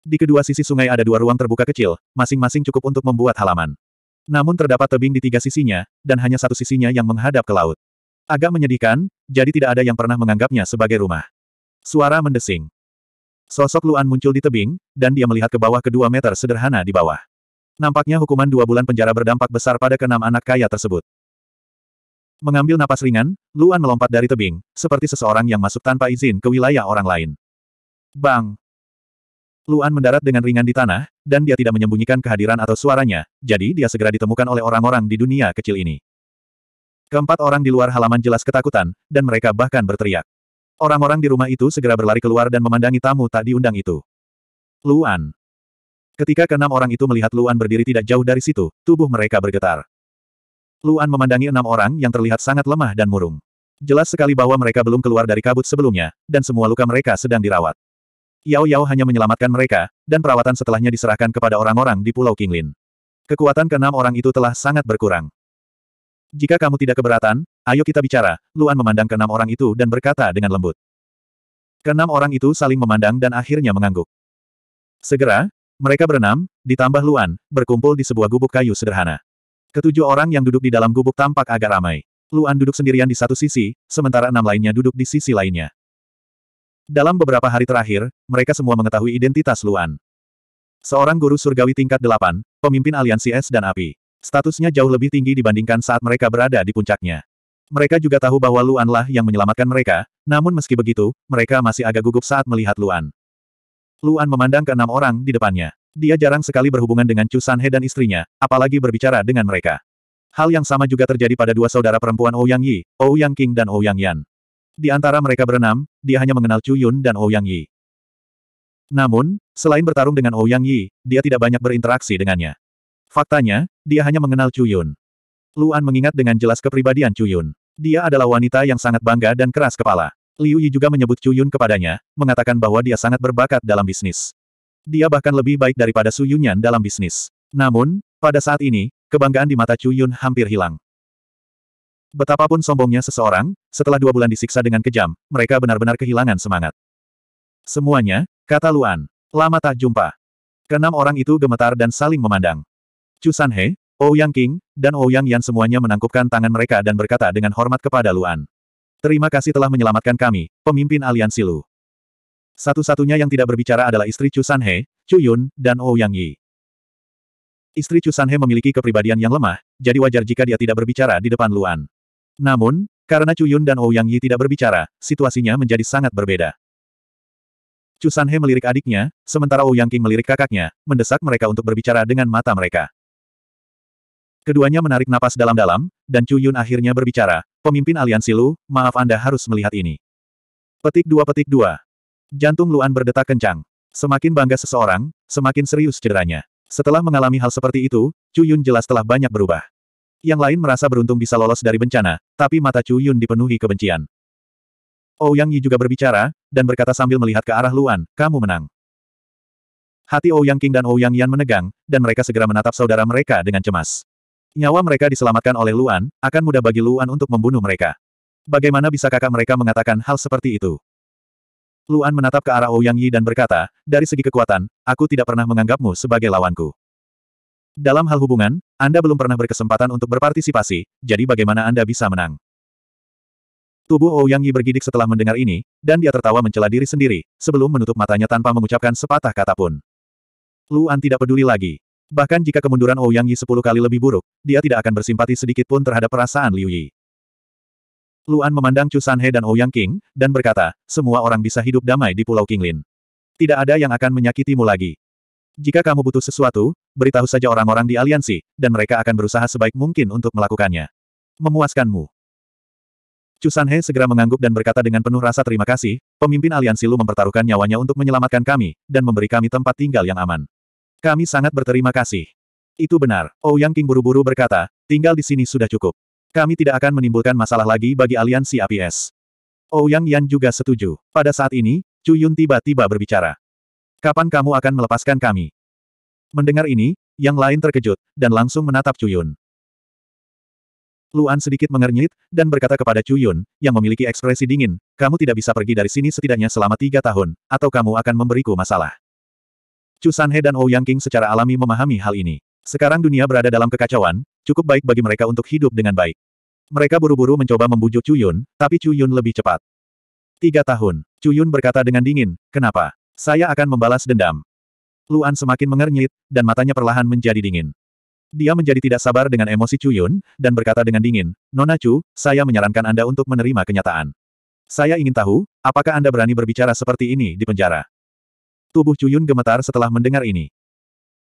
Di kedua sisi sungai ada dua ruang terbuka kecil, masing-masing cukup untuk membuat halaman. Namun terdapat tebing di tiga sisinya, dan hanya satu sisinya yang menghadap ke laut. Agak menyedihkan, jadi tidak ada yang pernah menganggapnya sebagai rumah. Suara mendesing. Sosok Luan muncul di tebing, dan dia melihat ke bawah kedua meter sederhana di bawah. Nampaknya hukuman dua bulan penjara berdampak besar pada keenam anak kaya tersebut. Mengambil napas ringan, Luan melompat dari tebing, seperti seseorang yang masuk tanpa izin ke wilayah orang lain. Bang! Luan mendarat dengan ringan di tanah, dan dia tidak menyembunyikan kehadiran atau suaranya, jadi dia segera ditemukan oleh orang-orang di dunia kecil ini. Keempat orang di luar halaman jelas ketakutan, dan mereka bahkan berteriak. Orang-orang di rumah itu segera berlari keluar dan memandangi tamu tak diundang itu. Luan. Ketika keenam orang itu melihat Luan berdiri tidak jauh dari situ, tubuh mereka bergetar. Luan memandangi enam orang yang terlihat sangat lemah dan murung. Jelas sekali bahwa mereka belum keluar dari kabut sebelumnya, dan semua luka mereka sedang dirawat. Yao Yao hanya menyelamatkan mereka, dan perawatan setelahnya diserahkan kepada orang-orang di Pulau Kinglin. Kekuatan keenam orang itu telah sangat berkurang. Jika kamu tidak keberatan, ayo kita bicara, Luan memandang keenam orang itu dan berkata dengan lembut. Keenam orang itu saling memandang dan akhirnya mengangguk. Segera, mereka berenam, ditambah Luan, berkumpul di sebuah gubuk kayu sederhana. Ketujuh orang yang duduk di dalam gubuk tampak agak ramai. Luan duduk sendirian di satu sisi, sementara enam lainnya duduk di sisi lainnya. Dalam beberapa hari terakhir, mereka semua mengetahui identitas Luan. Seorang guru surgawi tingkat 8, pemimpin aliansi es dan api. Statusnya jauh lebih tinggi dibandingkan saat mereka berada di puncaknya. Mereka juga tahu bahwa Lu'anlah yang menyelamatkan mereka, namun meski begitu, mereka masih agak gugup saat melihat Luan. Luan memandang ke enam orang di depannya. Dia jarang sekali berhubungan dengan Chu Sanhe dan istrinya, apalagi berbicara dengan mereka. Hal yang sama juga terjadi pada dua saudara perempuan Ouyang oh Yi, Ouyang oh King dan Ouyang oh Yan. Di antara mereka berenam, dia hanya mengenal Chu Yun dan Ouyang oh Yi. Namun, selain bertarung dengan Ouyang oh Yi, dia tidak banyak berinteraksi dengannya. Faktanya, dia hanya mengenal Chu Yun. Luan mengingat dengan jelas kepribadian Chu Yun. Dia adalah wanita yang sangat bangga dan keras kepala. Liu Yi juga menyebut Chu Yun kepadanya, mengatakan bahwa dia sangat berbakat dalam bisnis. Dia bahkan lebih baik daripada Su Yunyan dalam bisnis. Namun, pada saat ini, kebanggaan di mata Chu Yun hampir hilang. Betapapun sombongnya seseorang, setelah dua bulan disiksa dengan kejam, mereka benar-benar kehilangan semangat. Semuanya, kata Luan. Lama tak jumpa. Kenam orang itu gemetar dan saling memandang. Chu Sanhe, Ou oh Yang King, dan Ou oh Yang Yan semuanya menangkupkan tangan mereka dan berkata dengan hormat kepada Luan. Terima kasih telah menyelamatkan kami, pemimpin aliansi Lu. Satu-satunya yang tidak berbicara adalah istri Chu Sanhe, Chu Yun, dan Ou oh Yang Yi. Istri Chu Sanhe memiliki kepribadian yang lemah, jadi wajar jika dia tidak berbicara di depan Luan. Namun, karena Cuyun dan Ouyang oh Yi tidak berbicara, situasinya menjadi sangat berbeda. Cusanhe melirik adiknya, sementara Ouyang oh King melirik kakaknya, mendesak mereka untuk berbicara dengan mata mereka. Keduanya menarik napas dalam-dalam, dan Chu Yun akhirnya berbicara, pemimpin aliansi Lu, maaf Anda harus melihat ini. Petik dua petik dua. Jantung Luan berdetak kencang. Semakin bangga seseorang, semakin serius cederanya. Setelah mengalami hal seperti itu, Chu Yun jelas telah banyak berubah. Yang lain merasa beruntung bisa lolos dari bencana, tapi mata Chu Yun dipenuhi kebencian. Ou oh, Yi juga berbicara, dan berkata sambil melihat ke arah Luan, kamu menang. Hati Ou oh King dan Ou oh Yang Yan menegang, dan mereka segera menatap saudara mereka dengan cemas. Nyawa mereka diselamatkan oleh Luan, akan mudah bagi Luan untuk membunuh mereka. Bagaimana bisa kakak mereka mengatakan hal seperti itu? Luan menatap ke arah Ouyang Yi dan berkata, dari segi kekuatan, aku tidak pernah menganggapmu sebagai lawanku. Dalam hal hubungan, Anda belum pernah berkesempatan untuk berpartisipasi, jadi bagaimana Anda bisa menang? Tubuh Ouyang oh Yi bergidik setelah mendengar ini, dan dia tertawa mencela diri sendiri, sebelum menutup matanya tanpa mengucapkan sepatah kata pun. Luan tidak peduli lagi. Bahkan jika kemunduran Ouyang oh Yi sepuluh kali lebih buruk, dia tidak akan bersimpati sedikit pun terhadap perasaan Liu Yi. Luan memandang Chu Sanhe dan Ouyang oh King, dan berkata, semua orang bisa hidup damai di Pulau Kinglin. Tidak ada yang akan menyakitimu lagi. Jika kamu butuh sesuatu, beritahu saja orang-orang di aliansi, dan mereka akan berusaha sebaik mungkin untuk melakukannya. Memuaskanmu. Cusanhe segera mengangguk dan berkata dengan penuh rasa terima kasih, pemimpin aliansi Lu mempertaruhkan nyawanya untuk menyelamatkan kami, dan memberi kami tempat tinggal yang aman. Kami sangat berterima kasih. Itu benar, Ouyang oh King buru-buru berkata, tinggal di sini sudah cukup. Kami tidak akan menimbulkan masalah lagi bagi aliansi APS. Ouyang oh Yan juga setuju. Pada saat ini, Chu Yun tiba-tiba berbicara. Kapan kamu akan melepaskan kami? Mendengar ini, yang lain terkejut, dan langsung menatap Cuyun. Luan sedikit mengernyit, dan berkata kepada Cuyun, yang memiliki ekspresi dingin, kamu tidak bisa pergi dari sini setidaknya selama tiga tahun, atau kamu akan memberiku masalah. Chu Sanhe dan Ouyang oh King secara alami memahami hal ini. Sekarang dunia berada dalam kekacauan, cukup baik bagi mereka untuk hidup dengan baik. Mereka buru-buru mencoba membujuk Cuyun, tapi Cuyun lebih cepat. Tiga tahun, Cuyun berkata dengan dingin, kenapa? Saya akan membalas dendam. Luan semakin mengernyit, dan matanya perlahan menjadi dingin. Dia menjadi tidak sabar dengan emosi Cuyun, dan berkata dengan dingin, Nona Chu, saya menyarankan Anda untuk menerima kenyataan. Saya ingin tahu, apakah Anda berani berbicara seperti ini di penjara? Tubuh Cuyun gemetar setelah mendengar ini.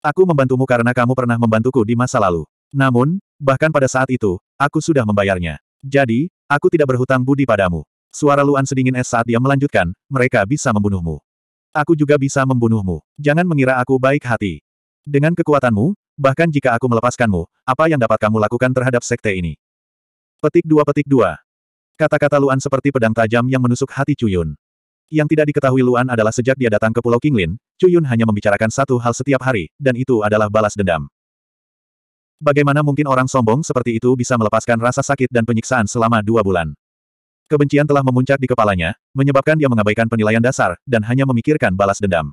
Aku membantumu karena kamu pernah membantuku di masa lalu. Namun, bahkan pada saat itu, aku sudah membayarnya. Jadi, aku tidak berhutang budi padamu. Suara Luan sedingin es saat dia melanjutkan, mereka bisa membunuhmu aku juga bisa membunuhmu. Jangan mengira aku baik hati. Dengan kekuatanmu, bahkan jika aku melepaskanmu, apa yang dapat kamu lakukan terhadap sekte ini? Petik dua petik dua. Kata-kata Luan seperti pedang tajam yang menusuk hati Cuyun. Yang tidak diketahui Luan adalah sejak dia datang ke Pulau Kinglin, Cuyun hanya membicarakan satu hal setiap hari, dan itu adalah balas dendam. Bagaimana mungkin orang sombong seperti itu bisa melepaskan rasa sakit dan penyiksaan selama dua bulan? Kebencian telah memuncak di kepalanya, menyebabkan dia mengabaikan penilaian dasar, dan hanya memikirkan balas dendam.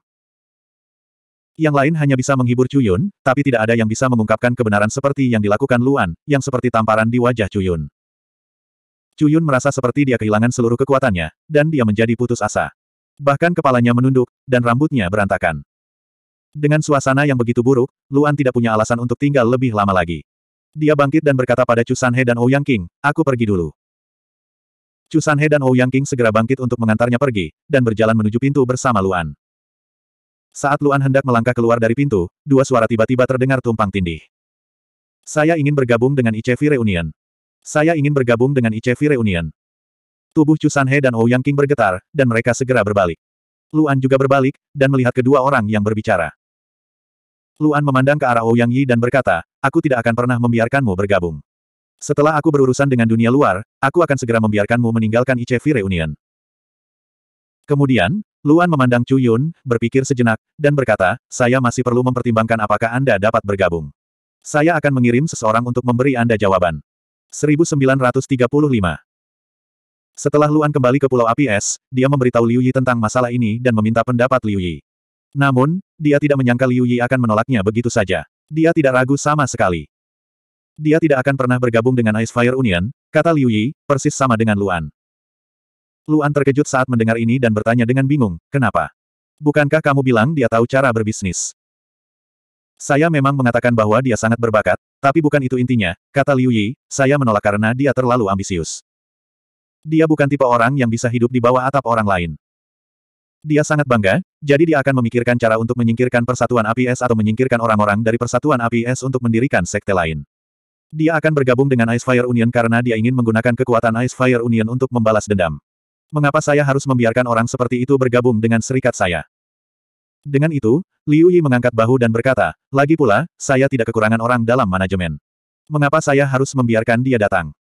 Yang lain hanya bisa menghibur Cuyun, tapi tidak ada yang bisa mengungkapkan kebenaran seperti yang dilakukan Luan, yang seperti tamparan di wajah Cuyun. Cuyun merasa seperti dia kehilangan seluruh kekuatannya, dan dia menjadi putus asa. Bahkan kepalanya menunduk, dan rambutnya berantakan. Dengan suasana yang begitu buruk, Luan tidak punya alasan untuk tinggal lebih lama lagi. Dia bangkit dan berkata pada Chu Sanhe dan Ouyang oh King, aku pergi dulu. Chu Sanhe dan Ou Yang King segera bangkit untuk mengantarnya pergi, dan berjalan menuju pintu bersama Luan. Saat Luan hendak melangkah keluar dari pintu, dua suara tiba-tiba terdengar tumpang tindih. Saya ingin bergabung dengan ICV Reunion. Saya ingin bergabung dengan ICV Reunion. Tubuh Chu Sanhe dan Ou Yang King bergetar, dan mereka segera berbalik. Luan juga berbalik, dan melihat kedua orang yang berbicara. Luan memandang ke arah Ou Yi dan berkata, aku tidak akan pernah membiarkanmu bergabung. Setelah aku berurusan dengan dunia luar, aku akan segera membiarkanmu meninggalkan ICV Reunion. Kemudian, Luan memandang Chu Yun, berpikir sejenak, dan berkata, saya masih perlu mempertimbangkan apakah Anda dapat bergabung. Saya akan mengirim seseorang untuk memberi Anda jawaban. 1935 Setelah Luan kembali ke Pulau Api Es, dia memberitahu Liu Yi tentang masalah ini dan meminta pendapat Liu Yi. Namun, dia tidak menyangka Liu Yi akan menolaknya begitu saja. Dia tidak ragu sama sekali. Dia tidak akan pernah bergabung dengan Ice Fire Union, kata Liu Yi, persis sama dengan Luan. Luan terkejut saat mendengar ini dan bertanya dengan bingung, kenapa? Bukankah kamu bilang dia tahu cara berbisnis? Saya memang mengatakan bahwa dia sangat berbakat, tapi bukan itu intinya, kata Liu Yi, saya menolak karena dia terlalu ambisius. Dia bukan tipe orang yang bisa hidup di bawah atap orang lain. Dia sangat bangga, jadi dia akan memikirkan cara untuk menyingkirkan persatuan APS atau menyingkirkan orang-orang dari persatuan APS untuk mendirikan sekte lain. Dia akan bergabung dengan Ice Fire Union karena dia ingin menggunakan kekuatan Ice Fire Union untuk membalas dendam. Mengapa saya harus membiarkan orang seperti itu bergabung dengan serikat saya? Dengan itu, Liu Yi mengangkat bahu dan berkata, lagi pula, saya tidak kekurangan orang dalam manajemen. Mengapa saya harus membiarkan dia datang?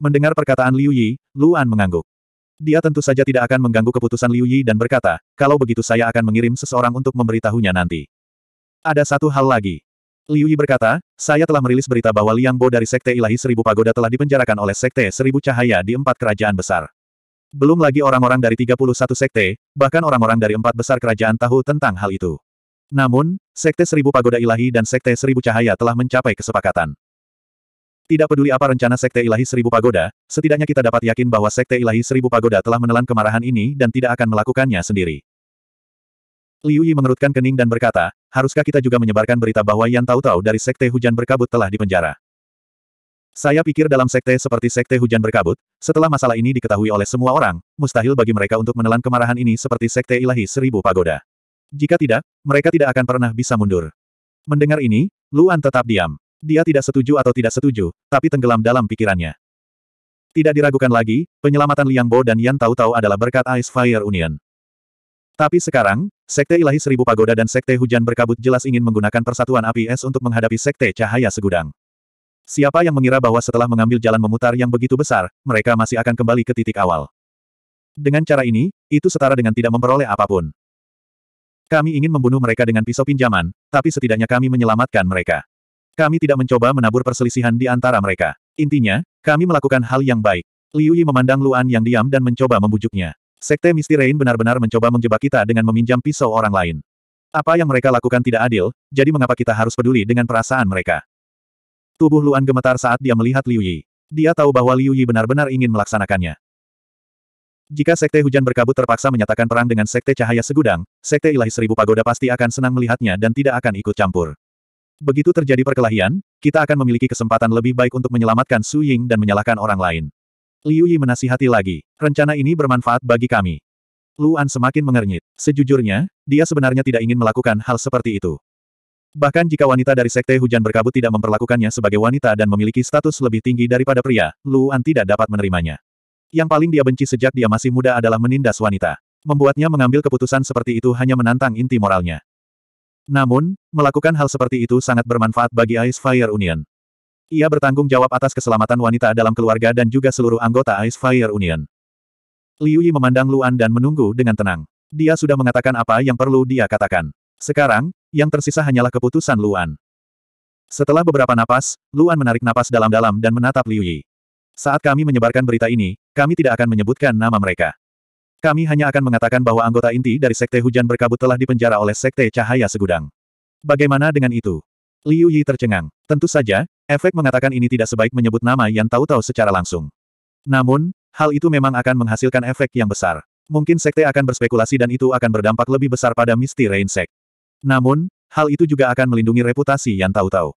Mendengar perkataan Liu Yi, Luan mengangguk. Dia tentu saja tidak akan mengganggu keputusan Liu Yi dan berkata, kalau begitu saya akan mengirim seseorang untuk memberitahunya nanti. Ada satu hal lagi. Liu Yi berkata, saya telah merilis berita bahwa Liang Bo dari Sekte Ilahi Seribu Pagoda telah dipenjarakan oleh Sekte Seribu Cahaya di empat kerajaan besar. Belum lagi orang-orang dari 31 sekte, bahkan orang-orang dari empat besar kerajaan tahu tentang hal itu. Namun, Sekte Seribu Pagoda Ilahi dan Sekte Seribu Cahaya telah mencapai kesepakatan. Tidak peduli apa rencana Sekte Ilahi Seribu Pagoda, setidaknya kita dapat yakin bahwa Sekte Ilahi Seribu Pagoda telah menelan kemarahan ini dan tidak akan melakukannya sendiri. Liu Yi mengerutkan kening dan berkata, haruskah kita juga menyebarkan berita bahwa Yan Tautau dari Sekte Hujan Berkabut telah dipenjara? Saya pikir dalam sekte seperti sekte hujan berkabut, setelah masalah ini diketahui oleh semua orang, mustahil bagi mereka untuk menelan kemarahan ini seperti sekte ilahi seribu pagoda. Jika tidak, mereka tidak akan pernah bisa mundur. Mendengar ini, Luan tetap diam. Dia tidak setuju atau tidak setuju, tapi tenggelam dalam pikirannya. Tidak diragukan lagi, penyelamatan Liang Bo dan Yan Tau Tau adalah berkat Ice Fire Union. Tapi sekarang, Sekte Ilahi Seribu Pagoda dan Sekte Hujan Berkabut jelas ingin menggunakan persatuan api es untuk menghadapi Sekte Cahaya Segudang. Siapa yang mengira bahwa setelah mengambil jalan memutar yang begitu besar, mereka masih akan kembali ke titik awal. Dengan cara ini, itu setara dengan tidak memperoleh apapun. Kami ingin membunuh mereka dengan pisau pinjaman, tapi setidaknya kami menyelamatkan mereka. Kami tidak mencoba menabur perselisihan di antara mereka. Intinya, kami melakukan hal yang baik. Liu Yi memandang Luan yang diam dan mencoba membujuknya. Sekte Misty Rain benar-benar mencoba menjebak kita dengan meminjam pisau orang lain. Apa yang mereka lakukan tidak adil, jadi mengapa kita harus peduli dengan perasaan mereka? Tubuh Luan gemetar saat dia melihat Liu Yi. Dia tahu bahwa Liu Yi benar-benar ingin melaksanakannya. Jika Sekte Hujan Berkabut terpaksa menyatakan perang dengan Sekte Cahaya Segudang, Sekte Ilahi Seribu Pagoda pasti akan senang melihatnya dan tidak akan ikut campur. Begitu terjadi perkelahian, kita akan memiliki kesempatan lebih baik untuk menyelamatkan Su Ying dan menyalahkan orang lain. Liu Yi menasihati lagi. Rencana ini bermanfaat bagi kami. Luan semakin mengernyit. Sejujurnya, dia sebenarnya tidak ingin melakukan hal seperti itu. Bahkan jika wanita dari Sekte Hujan Berkabut tidak memperlakukannya sebagai wanita dan memiliki status lebih tinggi daripada pria, Luan tidak dapat menerimanya. Yang paling dia benci sejak dia masih muda adalah menindas wanita. Membuatnya mengambil keputusan seperti itu hanya menantang inti moralnya. Namun, melakukan hal seperti itu sangat bermanfaat bagi Ice Fire Union. Ia bertanggung jawab atas keselamatan wanita dalam keluarga dan juga seluruh anggota Ice Fire Union. Liu Yi memandang Luan dan menunggu dengan tenang. Dia sudah mengatakan apa yang perlu dia katakan. Sekarang, yang tersisa hanyalah keputusan Luan. Setelah beberapa napas, Luan menarik napas dalam-dalam dan menatap Liu Yi. Saat kami menyebarkan berita ini, kami tidak akan menyebutkan nama mereka. Kami hanya akan mengatakan bahwa anggota inti dari Sekte Hujan Berkabut telah dipenjara oleh Sekte Cahaya Segudang. Bagaimana dengan itu? Liu Yi tercengang. Tentu saja, Efek mengatakan ini tidak sebaik menyebut nama yang tahu-tahu secara langsung. Namun, hal itu memang akan menghasilkan efek yang besar. Mungkin sekte akan berspekulasi dan itu akan berdampak lebih besar pada Misty Rain Namun, hal itu juga akan melindungi reputasi yang tahu-tahu.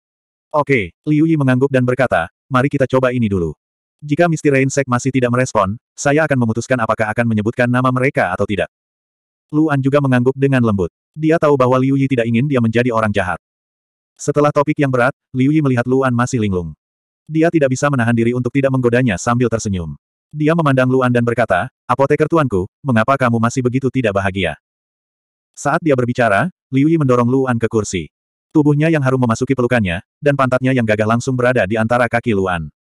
Oke, Liu Yi mengangguk dan berkata, mari kita coba ini dulu. Jika Misty Rain masih tidak merespon, saya akan memutuskan apakah akan menyebutkan nama mereka atau tidak. Luan juga mengangguk dengan lembut. Dia tahu bahwa Liu Yi tidak ingin dia menjadi orang jahat. Setelah topik yang berat, Liu Yi melihat Luan masih linglung. Dia tidak bisa menahan diri untuk tidak menggodanya sambil tersenyum. Dia memandang Luan dan berkata, Apoteker tuanku, mengapa kamu masih begitu tidak bahagia? Saat dia berbicara, Liu Yi mendorong Luan ke kursi. Tubuhnya yang harum memasuki pelukannya, dan pantatnya yang gagah langsung berada di antara kaki Luan.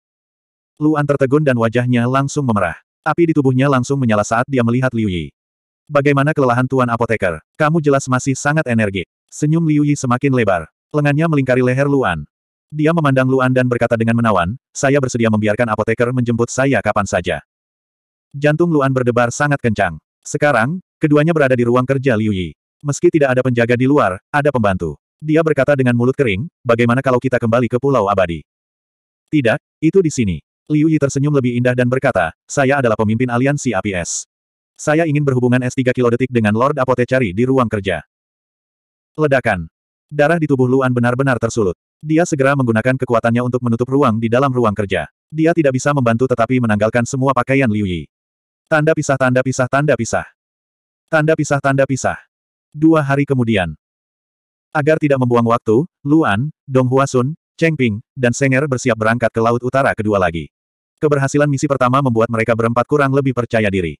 Luan tertegun dan wajahnya langsung memerah. Api di tubuhnya langsung menyala saat dia melihat Liu Yi. Bagaimana kelelahan Tuan Apoteker? Kamu jelas masih sangat energik. Senyum Liu Yi semakin lebar. Lengannya melingkari leher Luan. Dia memandang Luan dan berkata dengan menawan, saya bersedia membiarkan apoteker menjemput saya kapan saja. Jantung Luan berdebar sangat kencang. Sekarang, keduanya berada di ruang kerja Liu Yi. Meski tidak ada penjaga di luar, ada pembantu. Dia berkata dengan mulut kering, bagaimana kalau kita kembali ke Pulau Abadi? Tidak, itu di sini. Liu Yi tersenyum lebih indah dan berkata, saya adalah pemimpin aliansi APS. Saya ingin berhubungan S3 kilodetik dengan Lord Apotecari di ruang kerja. Ledakan. Darah di tubuh Luan benar-benar tersulut. Dia segera menggunakan kekuatannya untuk menutup ruang di dalam ruang kerja. Dia tidak bisa membantu tetapi menanggalkan semua pakaian Liu Yi. Tanda pisah tanda pisah tanda pisah. Tanda pisah tanda pisah. Dua hari kemudian. Agar tidak membuang waktu, Luan, Dong Huasun, Cheng Ping, dan Senger bersiap berangkat ke Laut Utara kedua lagi. Keberhasilan misi pertama membuat mereka berempat kurang lebih percaya diri.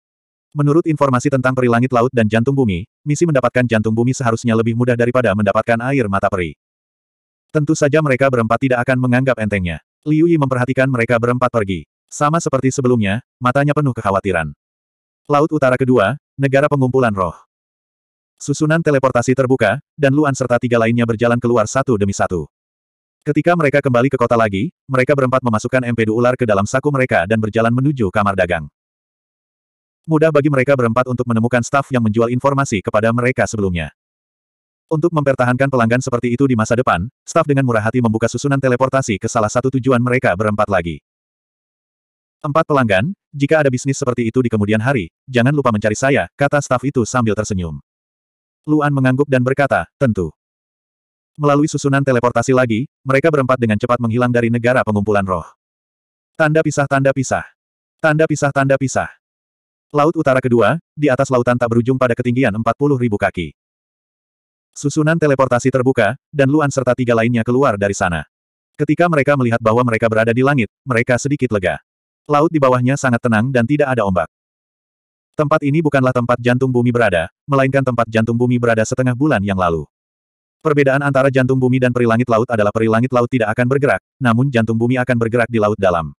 Menurut informasi tentang peri langit laut dan jantung bumi, misi mendapatkan jantung bumi seharusnya lebih mudah daripada mendapatkan air mata peri. Tentu saja mereka berempat tidak akan menganggap entengnya. Liu Yi memperhatikan mereka berempat pergi. Sama seperti sebelumnya, matanya penuh kekhawatiran. Laut Utara Kedua, Negara Pengumpulan Roh. Susunan teleportasi terbuka, dan Luan serta tiga lainnya berjalan keluar satu demi satu. Ketika mereka kembali ke kota lagi, mereka berempat memasukkan empedu ular ke dalam saku mereka dan berjalan menuju kamar dagang. Mudah bagi mereka berempat untuk menemukan staf yang menjual informasi kepada mereka sebelumnya. Untuk mempertahankan pelanggan seperti itu di masa depan, staf dengan murah hati membuka susunan teleportasi ke salah satu tujuan mereka berempat lagi. Empat pelanggan, jika ada bisnis seperti itu di kemudian hari, jangan lupa mencari saya, kata staf itu sambil tersenyum. Luan mengangguk dan berkata, tentu. Melalui susunan teleportasi lagi, mereka berempat dengan cepat menghilang dari negara pengumpulan roh. Tanda pisah tanda pisah. Tanda pisah tanda pisah. Laut Utara kedua, di atas lautan tak berujung pada ketinggian 40.000 kaki. Susunan teleportasi terbuka, dan Luan serta tiga lainnya keluar dari sana. Ketika mereka melihat bahwa mereka berada di langit, mereka sedikit lega. Laut di bawahnya sangat tenang dan tidak ada ombak. Tempat ini bukanlah tempat jantung bumi berada, melainkan tempat jantung bumi berada setengah bulan yang lalu. Perbedaan antara jantung bumi dan perilangit laut adalah perilangit laut tidak akan bergerak, namun jantung bumi akan bergerak di laut dalam.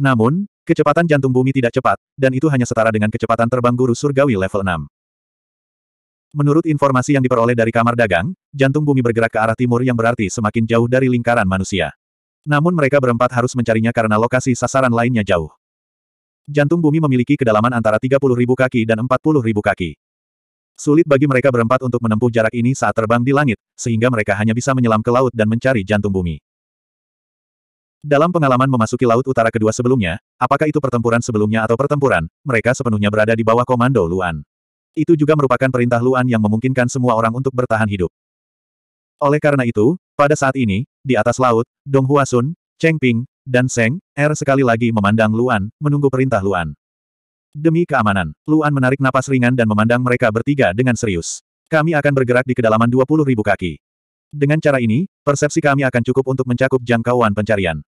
Namun, Kecepatan jantung bumi tidak cepat, dan itu hanya setara dengan kecepatan terbang guru surgawi level 6. Menurut informasi yang diperoleh dari kamar dagang, jantung bumi bergerak ke arah timur yang berarti semakin jauh dari lingkaran manusia. Namun mereka berempat harus mencarinya karena lokasi sasaran lainnya jauh. Jantung bumi memiliki kedalaman antara 30.000 kaki dan 40.000 kaki. Sulit bagi mereka berempat untuk menempuh jarak ini saat terbang di langit, sehingga mereka hanya bisa menyelam ke laut dan mencari jantung bumi. Dalam pengalaman memasuki Laut Utara kedua sebelumnya, apakah itu pertempuran sebelumnya atau pertempuran, mereka sepenuhnya berada di bawah komando Luan. Itu juga merupakan perintah Luan yang memungkinkan semua orang untuk bertahan hidup. Oleh karena itu, pada saat ini, di atas laut, Dong Huasun, Cheng Ping, dan Seng, Er sekali lagi memandang Luan, menunggu perintah Luan. Demi keamanan, Luan menarik napas ringan dan memandang mereka bertiga dengan serius. Kami akan bergerak di kedalaman 20.000 kaki. Dengan cara ini, persepsi kami akan cukup untuk mencakup jangkauan pencarian.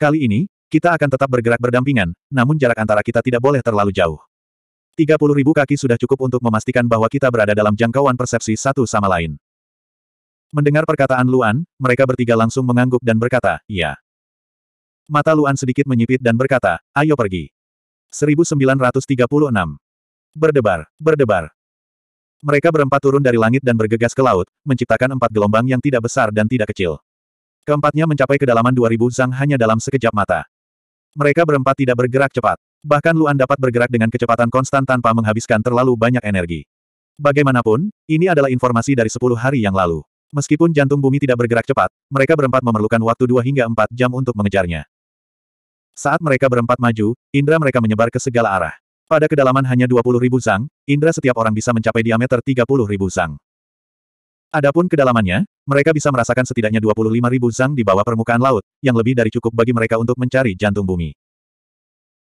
Kali ini, kita akan tetap bergerak berdampingan, namun jarak antara kita tidak boleh terlalu jauh. 30.000 kaki sudah cukup untuk memastikan bahwa kita berada dalam jangkauan persepsi satu sama lain. Mendengar perkataan Luan, mereka bertiga langsung mengangguk dan berkata, "Ya." Mata Luan sedikit menyipit dan berkata, ayo pergi. 1936. Berdebar, berdebar. Mereka berempat turun dari langit dan bergegas ke laut, menciptakan empat gelombang yang tidak besar dan tidak kecil. Keempatnya mencapai kedalaman 2000 zhang hanya dalam sekejap mata. Mereka berempat tidak bergerak cepat. Bahkan Luan dapat bergerak dengan kecepatan konstan tanpa menghabiskan terlalu banyak energi. Bagaimanapun, ini adalah informasi dari 10 hari yang lalu. Meskipun jantung bumi tidak bergerak cepat, mereka berempat memerlukan waktu 2 hingga 4 jam untuk mengejarnya. Saat mereka berempat maju, indera mereka menyebar ke segala arah. Pada kedalaman hanya 20.000 zang, indera setiap orang bisa mencapai diameter 30.000 zang. Adapun kedalamannya, mereka bisa merasakan setidaknya ribu zang di bawah permukaan laut, yang lebih dari cukup bagi mereka untuk mencari jantung bumi.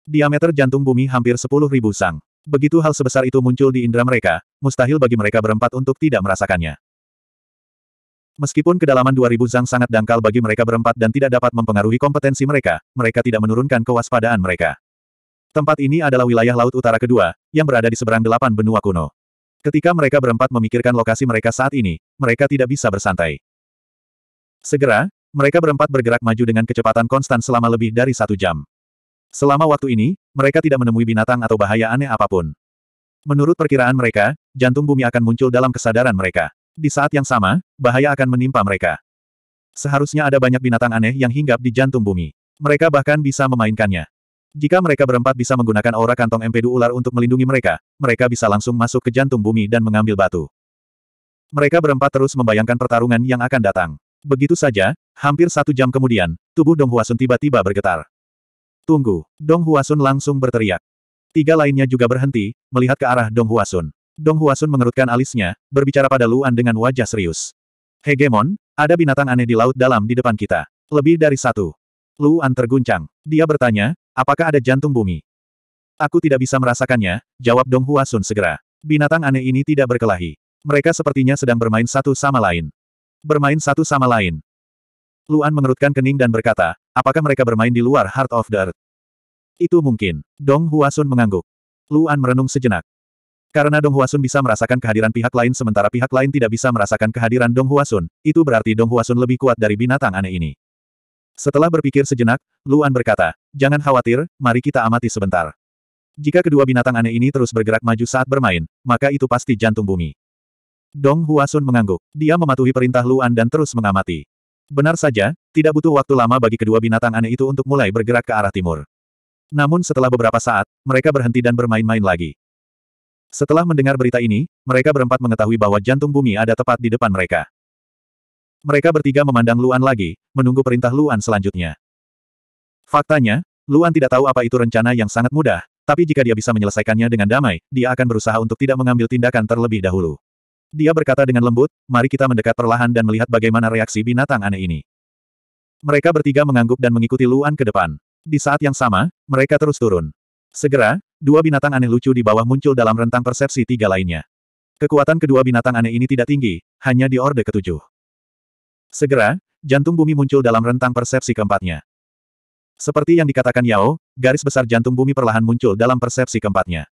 Diameter jantung bumi hampir ribu zang. Begitu hal sebesar itu muncul di indera mereka, mustahil bagi mereka berempat untuk tidak merasakannya. Meskipun kedalaman 2000 zang sangat dangkal bagi mereka berempat dan tidak dapat mempengaruhi kompetensi mereka, mereka tidak menurunkan kewaspadaan mereka. Tempat ini adalah wilayah laut utara kedua, yang berada di seberang delapan benua kuno. Ketika mereka berempat memikirkan lokasi mereka saat ini, mereka tidak bisa bersantai. Segera, mereka berempat bergerak maju dengan kecepatan konstan selama lebih dari satu jam. Selama waktu ini, mereka tidak menemui binatang atau bahaya aneh apapun. Menurut perkiraan mereka, jantung bumi akan muncul dalam kesadaran mereka. Di saat yang sama, bahaya akan menimpa mereka. Seharusnya ada banyak binatang aneh yang hinggap di jantung bumi. Mereka bahkan bisa memainkannya. Jika mereka berempat bisa menggunakan aura kantong empedu ular untuk melindungi mereka, mereka bisa langsung masuk ke jantung bumi dan mengambil batu. Mereka berempat terus membayangkan pertarungan yang akan datang. Begitu saja, hampir satu jam kemudian, tubuh Dong Huasun tiba-tiba bergetar. Tunggu, Dong Huasun langsung berteriak. Tiga lainnya juga berhenti, melihat ke arah Dong Huasun. Dong Huasun mengerutkan alisnya, berbicara pada Luan dengan wajah serius. Hegemon, ada binatang aneh di laut dalam di depan kita. Lebih dari satu. Luan terguncang. Dia bertanya, apakah ada jantung bumi? Aku tidak bisa merasakannya, jawab Dong Huasun segera. Binatang aneh ini tidak berkelahi. Mereka sepertinya sedang bermain satu sama lain. Bermain satu sama lain. Luan mengerutkan kening dan berkata, apakah mereka bermain di luar Heart of the Earth? Itu mungkin. Dong Huasun mengangguk. Luan merenung sejenak. Karena Dong Huasun bisa merasakan kehadiran pihak lain sementara pihak lain tidak bisa merasakan kehadiran Dong Huasun, itu berarti Dong Huasun lebih kuat dari binatang aneh ini. Setelah berpikir sejenak, Luan berkata, Jangan khawatir, mari kita amati sebentar. Jika kedua binatang aneh ini terus bergerak maju saat bermain, maka itu pasti jantung bumi. Dong Huasun mengangguk. Dia mematuhi perintah Luan dan terus mengamati. Benar saja, tidak butuh waktu lama bagi kedua binatang aneh itu untuk mulai bergerak ke arah timur. Namun setelah beberapa saat, mereka berhenti dan bermain-main lagi. Setelah mendengar berita ini, mereka berempat mengetahui bahwa jantung bumi ada tepat di depan mereka. Mereka bertiga memandang Luan lagi, menunggu perintah Luan selanjutnya. Faktanya, Luan tidak tahu apa itu rencana yang sangat mudah, tapi jika dia bisa menyelesaikannya dengan damai, dia akan berusaha untuk tidak mengambil tindakan terlebih dahulu. Dia berkata dengan lembut, mari kita mendekat perlahan dan melihat bagaimana reaksi binatang aneh ini. Mereka bertiga mengangguk dan mengikuti Luan ke depan. Di saat yang sama, mereka terus turun. Segera, dua binatang aneh lucu di bawah muncul dalam rentang persepsi tiga lainnya. Kekuatan kedua binatang aneh ini tidak tinggi, hanya di orde ketujuh. Segera, jantung bumi muncul dalam rentang persepsi keempatnya. Seperti yang dikatakan Yao, garis besar jantung bumi perlahan muncul dalam persepsi keempatnya.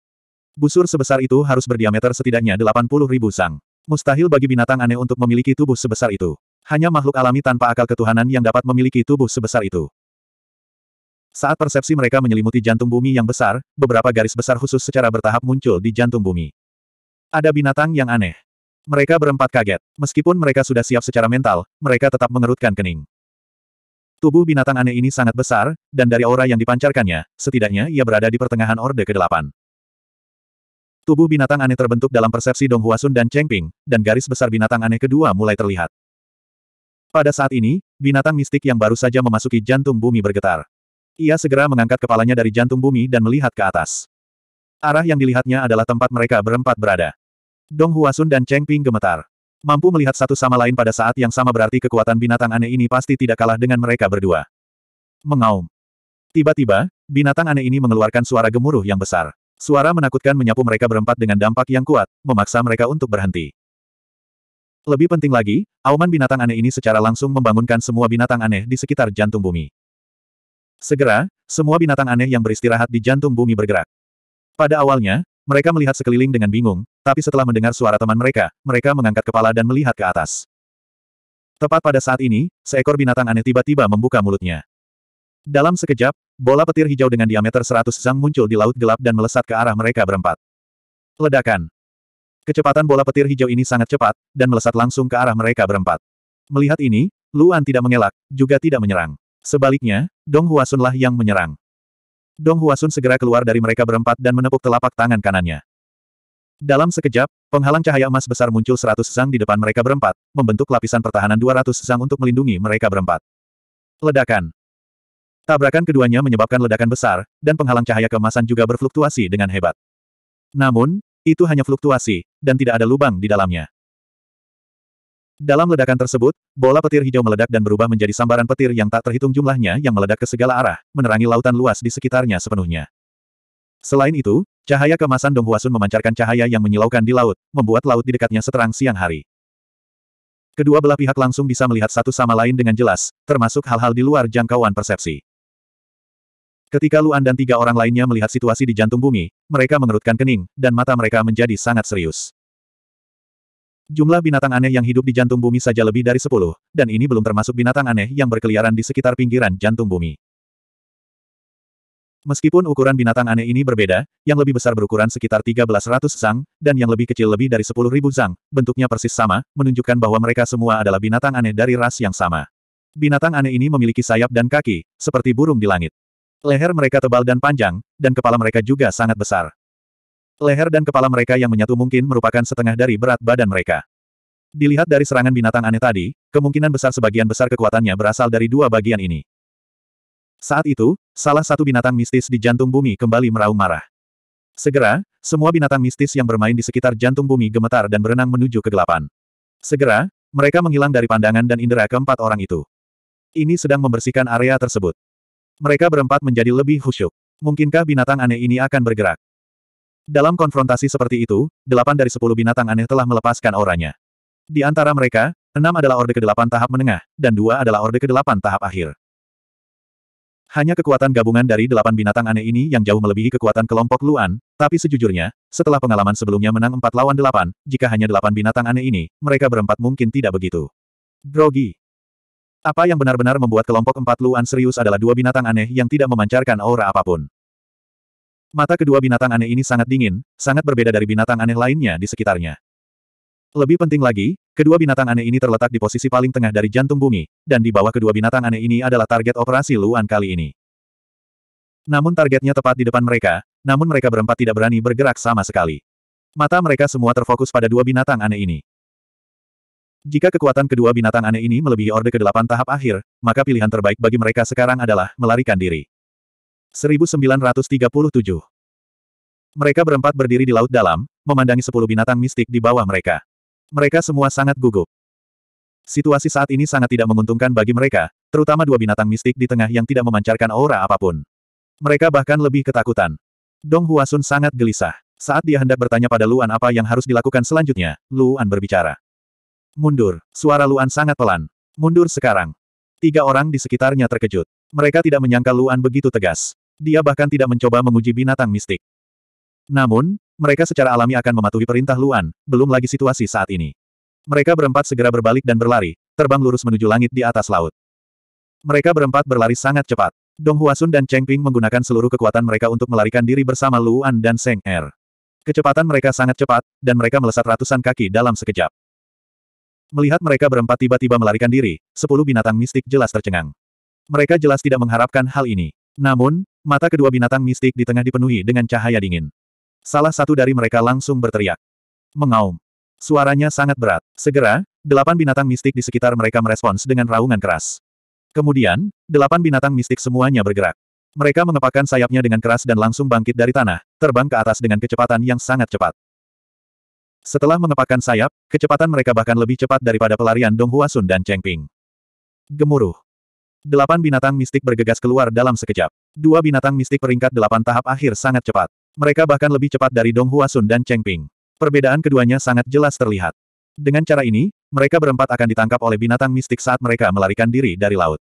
Busur sebesar itu harus berdiameter setidaknya 80 ribu sang. Mustahil bagi binatang aneh untuk memiliki tubuh sebesar itu. Hanya makhluk alami tanpa akal ketuhanan yang dapat memiliki tubuh sebesar itu. Saat persepsi mereka menyelimuti jantung bumi yang besar, beberapa garis besar khusus secara bertahap muncul di jantung bumi. Ada binatang yang aneh. Mereka berempat kaget. Meskipun mereka sudah siap secara mental, mereka tetap mengerutkan kening. Tubuh binatang aneh ini sangat besar, dan dari aura yang dipancarkannya, setidaknya ia berada di pertengahan Orde ke-8. Tubuh binatang aneh terbentuk dalam persepsi Dong Huasun dan Cheng Ping, dan garis besar binatang aneh kedua mulai terlihat. Pada saat ini, binatang mistik yang baru saja memasuki jantung bumi bergetar. Ia segera mengangkat kepalanya dari jantung bumi dan melihat ke atas. Arah yang dilihatnya adalah tempat mereka berempat berada. Dong Huasun dan Cheng Ping gemetar. Mampu melihat satu sama lain pada saat yang sama berarti kekuatan binatang aneh ini pasti tidak kalah dengan mereka berdua. Mengaum. Tiba-tiba, binatang aneh ini mengeluarkan suara gemuruh yang besar. Suara menakutkan menyapu mereka berempat dengan dampak yang kuat, memaksa mereka untuk berhenti. Lebih penting lagi, auman binatang aneh ini secara langsung membangunkan semua binatang aneh di sekitar jantung bumi. Segera, semua binatang aneh yang beristirahat di jantung bumi bergerak. Pada awalnya, mereka melihat sekeliling dengan bingung, tapi setelah mendengar suara teman mereka, mereka mengangkat kepala dan melihat ke atas. Tepat pada saat ini, seekor binatang aneh tiba-tiba membuka mulutnya. Dalam sekejap, bola petir hijau dengan diameter 100 zang muncul di laut gelap dan melesat ke arah mereka berempat. Ledakan. Kecepatan bola petir hijau ini sangat cepat, dan melesat langsung ke arah mereka berempat. Melihat ini, Luan tidak mengelak, juga tidak menyerang. Sebaliknya, Dong Huasunlah yang menyerang. Dong Huasun segera keluar dari mereka berempat dan menepuk telapak tangan kanannya. Dalam sekejap, penghalang cahaya emas besar muncul seratus sang di depan mereka berempat, membentuk lapisan pertahanan dua ratus zang untuk melindungi mereka berempat. Ledakan. Tabrakan keduanya menyebabkan ledakan besar, dan penghalang cahaya kemasan juga berfluktuasi dengan hebat. Namun, itu hanya fluktuasi, dan tidak ada lubang di dalamnya. Dalam ledakan tersebut, bola petir hijau meledak dan berubah menjadi sambaran petir yang tak terhitung jumlahnya yang meledak ke segala arah, menerangi lautan luas di sekitarnya sepenuhnya. Selain itu, Cahaya kemasan Donghuasun memancarkan cahaya yang menyilaukan di laut, membuat laut di dekatnya seterang siang hari. Kedua belah pihak langsung bisa melihat satu sama lain dengan jelas, termasuk hal-hal di luar jangkauan persepsi. Ketika Luan dan tiga orang lainnya melihat situasi di jantung bumi, mereka mengerutkan kening, dan mata mereka menjadi sangat serius. Jumlah binatang aneh yang hidup di jantung bumi saja lebih dari sepuluh, dan ini belum termasuk binatang aneh yang berkeliaran di sekitar pinggiran jantung bumi. Meskipun ukuran binatang aneh ini berbeda, yang lebih besar berukuran sekitar 1300 zang, dan yang lebih kecil lebih dari 10.000 zang, bentuknya persis sama, menunjukkan bahwa mereka semua adalah binatang aneh dari ras yang sama. Binatang aneh ini memiliki sayap dan kaki, seperti burung di langit. Leher mereka tebal dan panjang, dan kepala mereka juga sangat besar. Leher dan kepala mereka yang menyatu mungkin merupakan setengah dari berat badan mereka. Dilihat dari serangan binatang aneh tadi, kemungkinan besar sebagian besar kekuatannya berasal dari dua bagian ini. Saat itu, salah satu binatang mistis di jantung bumi kembali meraung marah. Segera, semua binatang mistis yang bermain di sekitar jantung bumi gemetar dan berenang menuju kegelapan. Segera, mereka menghilang dari pandangan dan indera keempat orang itu. Ini sedang membersihkan area tersebut. Mereka berempat menjadi lebih khusyuk. Mungkinkah binatang aneh ini akan bergerak? Dalam konfrontasi seperti itu, delapan dari sepuluh binatang aneh telah melepaskan auranya. Di antara mereka, enam adalah Orde ke-8 tahap menengah, dan dua adalah Orde ke-8 tahap akhir. Hanya kekuatan gabungan dari delapan binatang aneh ini yang jauh melebihi kekuatan kelompok Luan, tapi sejujurnya, setelah pengalaman sebelumnya menang empat lawan delapan, jika hanya delapan binatang aneh ini, mereka berempat mungkin tidak begitu. Grogi. Apa yang benar-benar membuat kelompok empat Luan serius adalah dua binatang aneh yang tidak memancarkan aura apapun. Mata kedua binatang aneh ini sangat dingin, sangat berbeda dari binatang aneh lainnya di sekitarnya. Lebih penting lagi, kedua binatang aneh ini terletak di posisi paling tengah dari jantung bumi, dan di bawah kedua binatang aneh ini adalah target operasi Luan kali ini. Namun targetnya tepat di depan mereka, namun mereka berempat tidak berani bergerak sama sekali. Mata mereka semua terfokus pada dua binatang aneh ini. Jika kekuatan kedua binatang aneh ini melebihi orde ke-8 tahap akhir, maka pilihan terbaik bagi mereka sekarang adalah melarikan diri. 1937 Mereka berempat berdiri di laut dalam, memandangi sepuluh binatang mistik di bawah mereka. Mereka semua sangat gugup. Situasi saat ini sangat tidak menguntungkan bagi mereka, terutama dua binatang mistik di tengah yang tidak memancarkan aura apapun. Mereka bahkan lebih ketakutan. Dong Huasun sangat gelisah. Saat dia hendak bertanya pada Luan apa yang harus dilakukan selanjutnya, Luan berbicara. Mundur. Suara Luan sangat pelan. Mundur sekarang. Tiga orang di sekitarnya terkejut. Mereka tidak menyangka Luan begitu tegas. Dia bahkan tidak mencoba menguji binatang mistik. Namun, mereka secara alami akan mematuhi perintah Luan, belum lagi situasi saat ini. Mereka berempat segera berbalik dan berlari, terbang lurus menuju langit di atas laut. Mereka berempat berlari sangat cepat. Dong Huasun dan Cheng Ping menggunakan seluruh kekuatan mereka untuk melarikan diri bersama Luan dan Seng Er. Kecepatan mereka sangat cepat, dan mereka melesat ratusan kaki dalam sekejap. Melihat mereka berempat tiba-tiba melarikan diri, sepuluh binatang mistik jelas tercengang. Mereka jelas tidak mengharapkan hal ini. Namun, mata kedua binatang mistik di tengah dipenuhi dengan cahaya dingin. Salah satu dari mereka langsung berteriak. Mengaum. Suaranya sangat berat. Segera, delapan binatang mistik di sekitar mereka merespons dengan raungan keras. Kemudian, delapan binatang mistik semuanya bergerak. Mereka mengepakkan sayapnya dengan keras dan langsung bangkit dari tanah, terbang ke atas dengan kecepatan yang sangat cepat. Setelah mengepakkan sayap, kecepatan mereka bahkan lebih cepat daripada pelarian Dong Huasun dan Cheng Ping. Gemuruh. Delapan binatang mistik bergegas keluar dalam sekejap. Dua binatang mistik peringkat delapan tahap akhir sangat cepat. Mereka bahkan lebih cepat dari Dong Huasun dan Cheng Ping. Perbedaan keduanya sangat jelas terlihat. Dengan cara ini, mereka berempat akan ditangkap oleh binatang mistik saat mereka melarikan diri dari laut.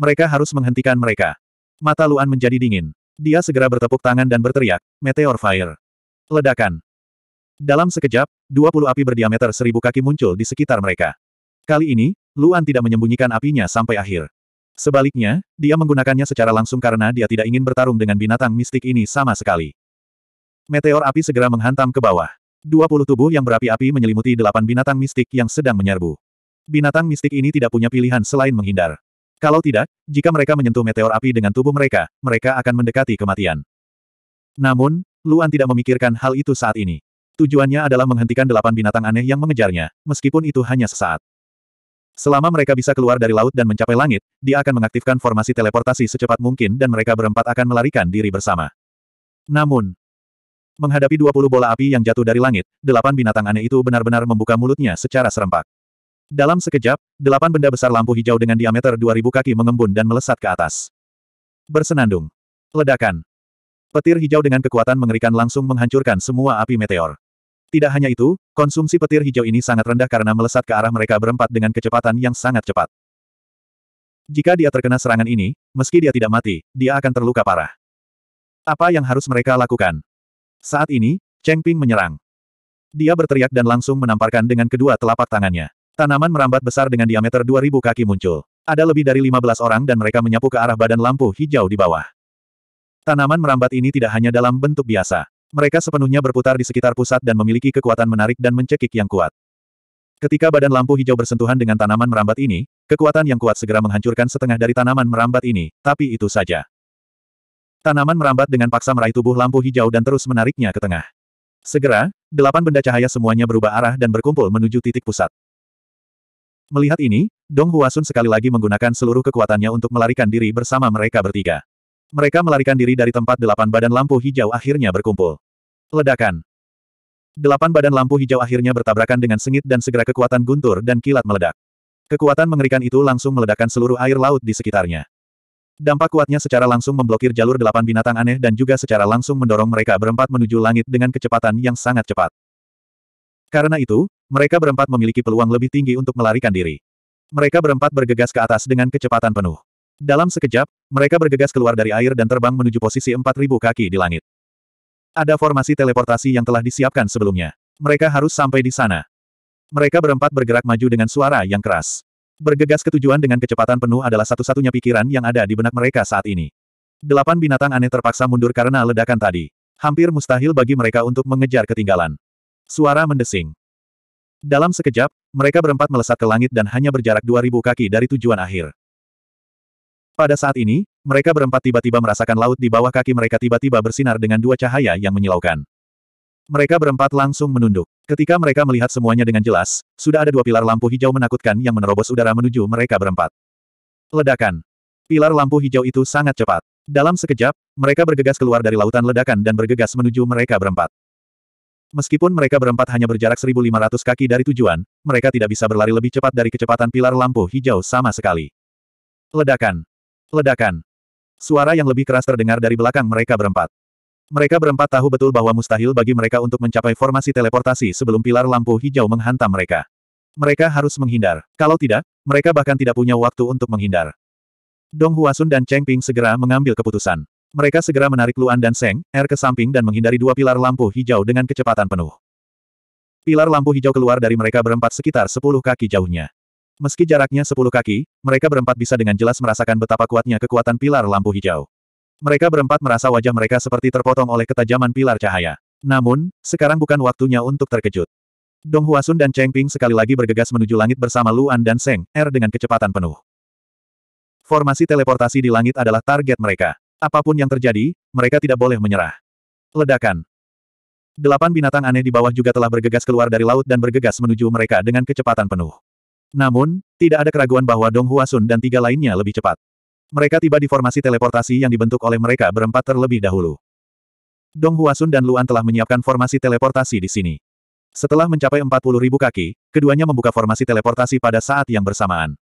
Mereka harus menghentikan mereka. Mata Luan menjadi dingin. Dia segera bertepuk tangan dan berteriak, Meteor Fire. Ledakan. Dalam sekejap, 20 api berdiameter seribu kaki muncul di sekitar mereka. Kali ini, Luan tidak menyembunyikan apinya sampai akhir. Sebaliknya, dia menggunakannya secara langsung karena dia tidak ingin bertarung dengan binatang mistik ini sama sekali. Meteor api segera menghantam ke bawah. Dua puluh tubuh yang berapi-api menyelimuti delapan binatang mistik yang sedang menyerbu. Binatang mistik ini tidak punya pilihan selain menghindar. Kalau tidak, jika mereka menyentuh meteor api dengan tubuh mereka, mereka akan mendekati kematian. Namun, Luan tidak memikirkan hal itu saat ini. Tujuannya adalah menghentikan delapan binatang aneh yang mengejarnya, meskipun itu hanya sesaat. Selama mereka bisa keluar dari laut dan mencapai langit, dia akan mengaktifkan formasi teleportasi secepat mungkin dan mereka berempat akan melarikan diri bersama. Namun, Menghadapi 20 bola api yang jatuh dari langit, delapan binatang aneh itu benar-benar membuka mulutnya secara serempak. Dalam sekejap, delapan benda besar lampu hijau dengan diameter 2000 kaki mengembun dan melesat ke atas. Bersenandung. Ledakan. Petir hijau dengan kekuatan mengerikan langsung menghancurkan semua api meteor. Tidak hanya itu, konsumsi petir hijau ini sangat rendah karena melesat ke arah mereka berempat dengan kecepatan yang sangat cepat. Jika dia terkena serangan ini, meski dia tidak mati, dia akan terluka parah. Apa yang harus mereka lakukan? Saat ini, Cheng Ping menyerang. Dia berteriak dan langsung menamparkan dengan kedua telapak tangannya. Tanaman merambat besar dengan diameter 2000 kaki muncul. Ada lebih dari 15 orang dan mereka menyapu ke arah badan lampu hijau di bawah. Tanaman merambat ini tidak hanya dalam bentuk biasa. Mereka sepenuhnya berputar di sekitar pusat dan memiliki kekuatan menarik dan mencekik yang kuat. Ketika badan lampu hijau bersentuhan dengan tanaman merambat ini, kekuatan yang kuat segera menghancurkan setengah dari tanaman merambat ini, tapi itu saja. Tanaman merambat dengan paksa meraih tubuh lampu hijau dan terus menariknya ke tengah. Segera, delapan benda cahaya semuanya berubah arah dan berkumpul menuju titik pusat. Melihat ini, Dong Huasun sekali lagi menggunakan seluruh kekuatannya untuk melarikan diri bersama mereka bertiga. Mereka melarikan diri dari tempat delapan badan lampu hijau akhirnya berkumpul. Ledakan. Delapan badan lampu hijau akhirnya bertabrakan dengan sengit dan segera kekuatan guntur dan kilat meledak. Kekuatan mengerikan itu langsung meledakkan seluruh air laut di sekitarnya. Dampak kuatnya secara langsung memblokir jalur delapan binatang aneh dan juga secara langsung mendorong mereka berempat menuju langit dengan kecepatan yang sangat cepat. Karena itu, mereka berempat memiliki peluang lebih tinggi untuk melarikan diri. Mereka berempat bergegas ke atas dengan kecepatan penuh. Dalam sekejap, mereka bergegas keluar dari air dan terbang menuju posisi 4.000 kaki di langit. Ada formasi teleportasi yang telah disiapkan sebelumnya. Mereka harus sampai di sana. Mereka berempat bergerak maju dengan suara yang keras. Bergegas ke tujuan dengan kecepatan penuh adalah satu-satunya pikiran yang ada di benak mereka saat ini. Delapan binatang aneh terpaksa mundur karena ledakan tadi. Hampir mustahil bagi mereka untuk mengejar ketinggalan. Suara mendesing. Dalam sekejap, mereka berempat melesat ke langit dan hanya berjarak 2000 kaki dari tujuan akhir. Pada saat ini, mereka berempat tiba-tiba merasakan laut di bawah kaki mereka tiba-tiba bersinar dengan dua cahaya yang menyilaukan. Mereka berempat langsung menunduk. Ketika mereka melihat semuanya dengan jelas, sudah ada dua pilar lampu hijau menakutkan yang menerobos udara menuju mereka berempat. Ledakan. Pilar lampu hijau itu sangat cepat. Dalam sekejap, mereka bergegas keluar dari lautan ledakan dan bergegas menuju mereka berempat. Meskipun mereka berempat hanya berjarak 1.500 kaki dari tujuan, mereka tidak bisa berlari lebih cepat dari kecepatan pilar lampu hijau sama sekali. Ledakan. Ledakan. Suara yang lebih keras terdengar dari belakang mereka berempat. Mereka berempat tahu betul bahwa mustahil bagi mereka untuk mencapai formasi teleportasi sebelum pilar lampu hijau menghantam mereka. Mereka harus menghindar. Kalau tidak, mereka bahkan tidak punya waktu untuk menghindar. Dong Huasun dan Cheng Ping segera mengambil keputusan. Mereka segera menarik Luan dan Seng, Er ke samping dan menghindari dua pilar lampu hijau dengan kecepatan penuh. Pilar lampu hijau keluar dari mereka berempat sekitar 10 kaki jauhnya. Meski jaraknya 10 kaki, mereka berempat bisa dengan jelas merasakan betapa kuatnya kekuatan pilar lampu hijau. Mereka berempat merasa wajah mereka seperti terpotong oleh ketajaman pilar cahaya. Namun, sekarang bukan waktunya untuk terkejut. Dong Huasun dan Cheng Ping sekali lagi bergegas menuju langit bersama Luan dan Seng Er dengan kecepatan penuh. Formasi teleportasi di langit adalah target mereka. Apapun yang terjadi, mereka tidak boleh menyerah. Ledakan. Delapan binatang aneh di bawah juga telah bergegas keluar dari laut dan bergegas menuju mereka dengan kecepatan penuh. Namun, tidak ada keraguan bahwa Dong Huasun dan tiga lainnya lebih cepat. Mereka tiba di formasi teleportasi yang dibentuk oleh mereka berempat terlebih dahulu. Dong Huasun dan Luan telah menyiapkan formasi teleportasi di sini. Setelah mencapai puluh ribu kaki, keduanya membuka formasi teleportasi pada saat yang bersamaan.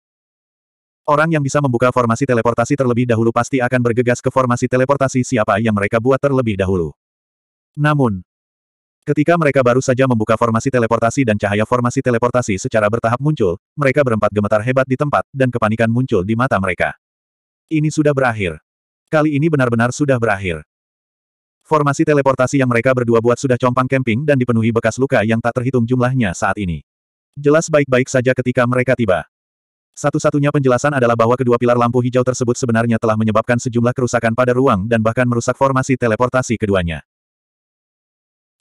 Orang yang bisa membuka formasi teleportasi terlebih dahulu pasti akan bergegas ke formasi teleportasi siapa yang mereka buat terlebih dahulu. Namun, Ketika mereka baru saja membuka formasi teleportasi dan cahaya formasi teleportasi secara bertahap muncul, mereka berempat gemetar hebat di tempat, dan kepanikan muncul di mata mereka. Ini sudah berakhir. Kali ini benar-benar sudah berakhir. Formasi teleportasi yang mereka berdua buat sudah compang camping dan dipenuhi bekas luka yang tak terhitung jumlahnya saat ini. Jelas baik-baik saja ketika mereka tiba. Satu-satunya penjelasan adalah bahwa kedua pilar lampu hijau tersebut sebenarnya telah menyebabkan sejumlah kerusakan pada ruang dan bahkan merusak formasi teleportasi keduanya.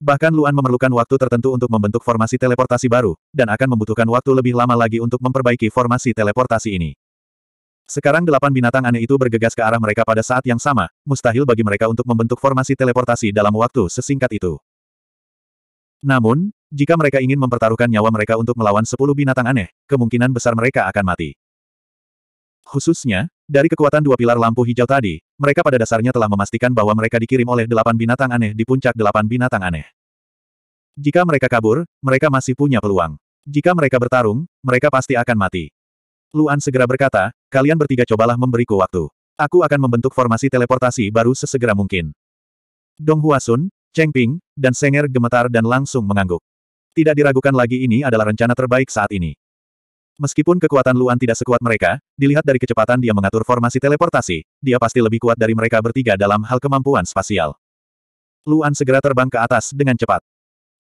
Bahkan Luan memerlukan waktu tertentu untuk membentuk formasi teleportasi baru, dan akan membutuhkan waktu lebih lama lagi untuk memperbaiki formasi teleportasi ini. Sekarang delapan binatang aneh itu bergegas ke arah mereka pada saat yang sama, mustahil bagi mereka untuk membentuk formasi teleportasi dalam waktu sesingkat itu. Namun, jika mereka ingin mempertaruhkan nyawa mereka untuk melawan sepuluh binatang aneh, kemungkinan besar mereka akan mati. Khususnya, dari kekuatan dua pilar lampu hijau tadi, mereka pada dasarnya telah memastikan bahwa mereka dikirim oleh delapan binatang aneh di puncak delapan binatang aneh. Jika mereka kabur, mereka masih punya peluang. Jika mereka bertarung, mereka pasti akan mati. Luan segera berkata, Kalian bertiga cobalah memberiku waktu. Aku akan membentuk formasi teleportasi baru sesegera mungkin. Dong Huasun, Cheng Ping, dan Senger gemetar dan langsung mengangguk. Tidak diragukan lagi ini adalah rencana terbaik saat ini. Meskipun kekuatan Luan tidak sekuat mereka, dilihat dari kecepatan dia mengatur formasi teleportasi, dia pasti lebih kuat dari mereka bertiga dalam hal kemampuan spasial. Luan segera terbang ke atas dengan cepat.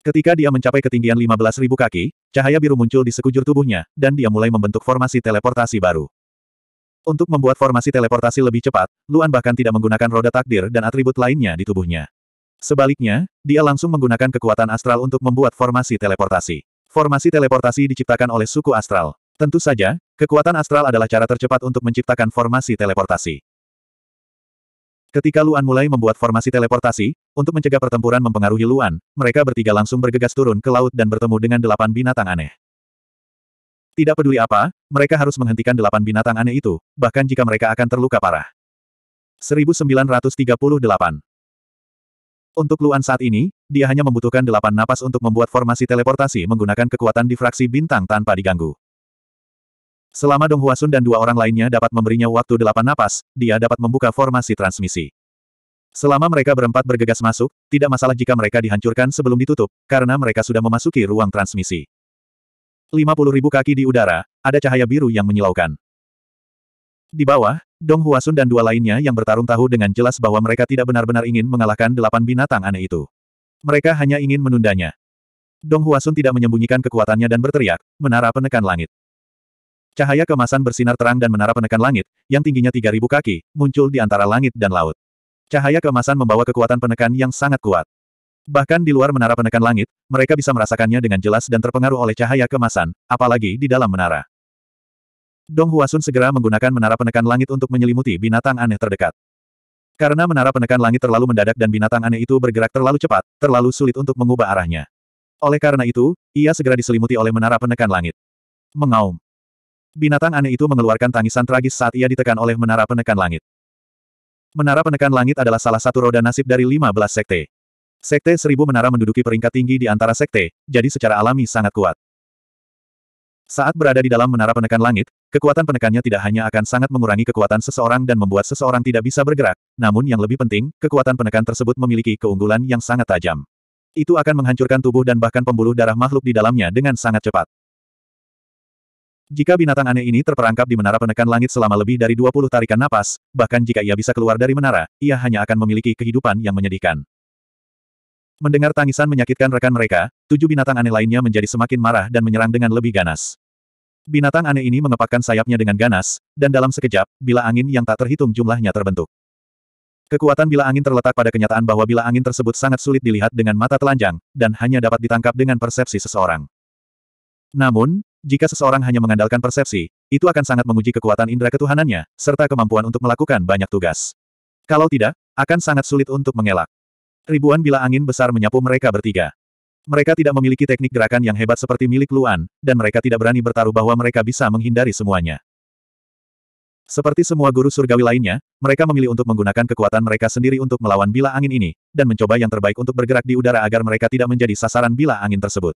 Ketika dia mencapai ketinggian 15.000 kaki, cahaya biru muncul di sekujur tubuhnya, dan dia mulai membentuk formasi teleportasi baru. Untuk membuat formasi teleportasi lebih cepat, Luan bahkan tidak menggunakan roda takdir dan atribut lainnya di tubuhnya. Sebaliknya, dia langsung menggunakan kekuatan astral untuk membuat formasi teleportasi. Formasi teleportasi diciptakan oleh suku astral. Tentu saja, kekuatan astral adalah cara tercepat untuk menciptakan formasi teleportasi. Ketika Luan mulai membuat formasi teleportasi, untuk mencegah pertempuran mempengaruhi Luan, mereka bertiga langsung bergegas turun ke laut dan bertemu dengan delapan binatang aneh. Tidak peduli apa, mereka harus menghentikan delapan binatang aneh itu, bahkan jika mereka akan terluka parah. 1938 Untuk Luan saat ini, dia hanya membutuhkan delapan napas untuk membuat formasi teleportasi menggunakan kekuatan difraksi bintang tanpa diganggu. Selama Dong Huasun dan dua orang lainnya dapat memberinya waktu delapan napas, dia dapat membuka formasi transmisi. Selama mereka berempat bergegas masuk, tidak masalah jika mereka dihancurkan sebelum ditutup, karena mereka sudah memasuki ruang transmisi ribu kaki di udara, ada cahaya biru yang menyilaukan. Di bawah, Dong Huasun dan dua lainnya yang bertarung tahu dengan jelas bahwa mereka tidak benar-benar ingin mengalahkan delapan binatang aneh itu. Mereka hanya ingin menundanya. Dong Huasun tidak menyembunyikan kekuatannya dan berteriak, menara penekan langit. Cahaya kemasan bersinar terang dan menara penekan langit, yang tingginya 3.000 kaki, muncul di antara langit dan laut. Cahaya kemasan membawa kekuatan penekan yang sangat kuat. Bahkan di luar menara penekan langit, mereka bisa merasakannya dengan jelas dan terpengaruh oleh cahaya kemasan, apalagi di dalam menara. Dong Huasun segera menggunakan menara penekan langit untuk menyelimuti binatang aneh terdekat. Karena menara penekan langit terlalu mendadak dan binatang aneh itu bergerak terlalu cepat, terlalu sulit untuk mengubah arahnya. Oleh karena itu, ia segera diselimuti oleh menara penekan langit. Mengaum. Binatang aneh itu mengeluarkan tangisan tragis saat ia ditekan oleh menara penekan langit. Menara penekan langit adalah salah satu roda nasib dari 15 sekte. Sekte Seribu Menara menduduki peringkat tinggi di antara sekte, jadi secara alami sangat kuat. Saat berada di dalam menara penekan langit, kekuatan penekannya tidak hanya akan sangat mengurangi kekuatan seseorang dan membuat seseorang tidak bisa bergerak, namun yang lebih penting, kekuatan penekan tersebut memiliki keunggulan yang sangat tajam. Itu akan menghancurkan tubuh dan bahkan pembuluh darah makhluk di dalamnya dengan sangat cepat. Jika binatang aneh ini terperangkap di menara penekan langit selama lebih dari 20 tarikan napas, bahkan jika ia bisa keluar dari menara, ia hanya akan memiliki kehidupan yang menyedihkan. Mendengar tangisan menyakitkan rekan mereka, tujuh binatang aneh lainnya menjadi semakin marah dan menyerang dengan lebih ganas. Binatang aneh ini mengepakkan sayapnya dengan ganas, dan dalam sekejap, bila angin yang tak terhitung jumlahnya terbentuk. Kekuatan bila angin terletak pada kenyataan bahwa bila angin tersebut sangat sulit dilihat dengan mata telanjang, dan hanya dapat ditangkap dengan persepsi seseorang. Namun, jika seseorang hanya mengandalkan persepsi, itu akan sangat menguji kekuatan indera ketuhanannya, serta kemampuan untuk melakukan banyak tugas. Kalau tidak, akan sangat sulit untuk mengelak. Ribuan bila angin besar menyapu mereka bertiga. Mereka tidak memiliki teknik gerakan yang hebat seperti milik Luan, dan mereka tidak berani bertaruh bahwa mereka bisa menghindari semuanya. Seperti semua guru surgawi lainnya, mereka memilih untuk menggunakan kekuatan mereka sendiri untuk melawan bila angin ini, dan mencoba yang terbaik untuk bergerak di udara agar mereka tidak menjadi sasaran bila angin tersebut.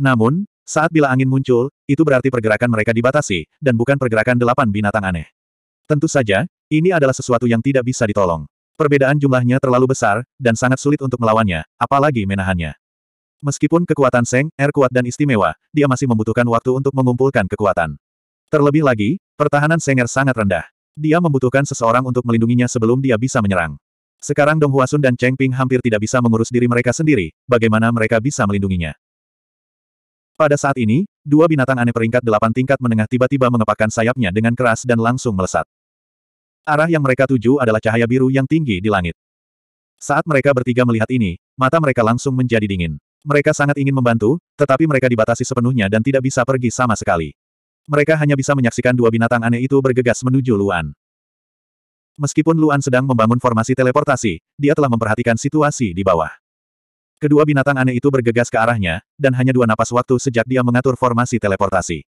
Namun, saat bila angin muncul, itu berarti pergerakan mereka dibatasi, dan bukan pergerakan delapan binatang aneh. Tentu saja, ini adalah sesuatu yang tidak bisa ditolong. Perbedaan jumlahnya terlalu besar, dan sangat sulit untuk melawannya, apalagi menahannya. Meskipun kekuatan Seng, Er kuat dan istimewa, dia masih membutuhkan waktu untuk mengumpulkan kekuatan. Terlebih lagi, pertahanan Seng Er sangat rendah. Dia membutuhkan seseorang untuk melindunginya sebelum dia bisa menyerang. Sekarang Dong Huasun dan Cheng Ping hampir tidak bisa mengurus diri mereka sendiri, bagaimana mereka bisa melindunginya. Pada saat ini, dua binatang aneh peringkat delapan tingkat menengah tiba-tiba mengepakkan sayapnya dengan keras dan langsung melesat. Arah yang mereka tuju adalah cahaya biru yang tinggi di langit. Saat mereka bertiga melihat ini, mata mereka langsung menjadi dingin. Mereka sangat ingin membantu, tetapi mereka dibatasi sepenuhnya dan tidak bisa pergi sama sekali. Mereka hanya bisa menyaksikan dua binatang aneh itu bergegas menuju Luan. Meskipun Luan sedang membangun formasi teleportasi, dia telah memperhatikan situasi di bawah. Kedua binatang aneh itu bergegas ke arahnya, dan hanya dua napas waktu sejak dia mengatur formasi teleportasi.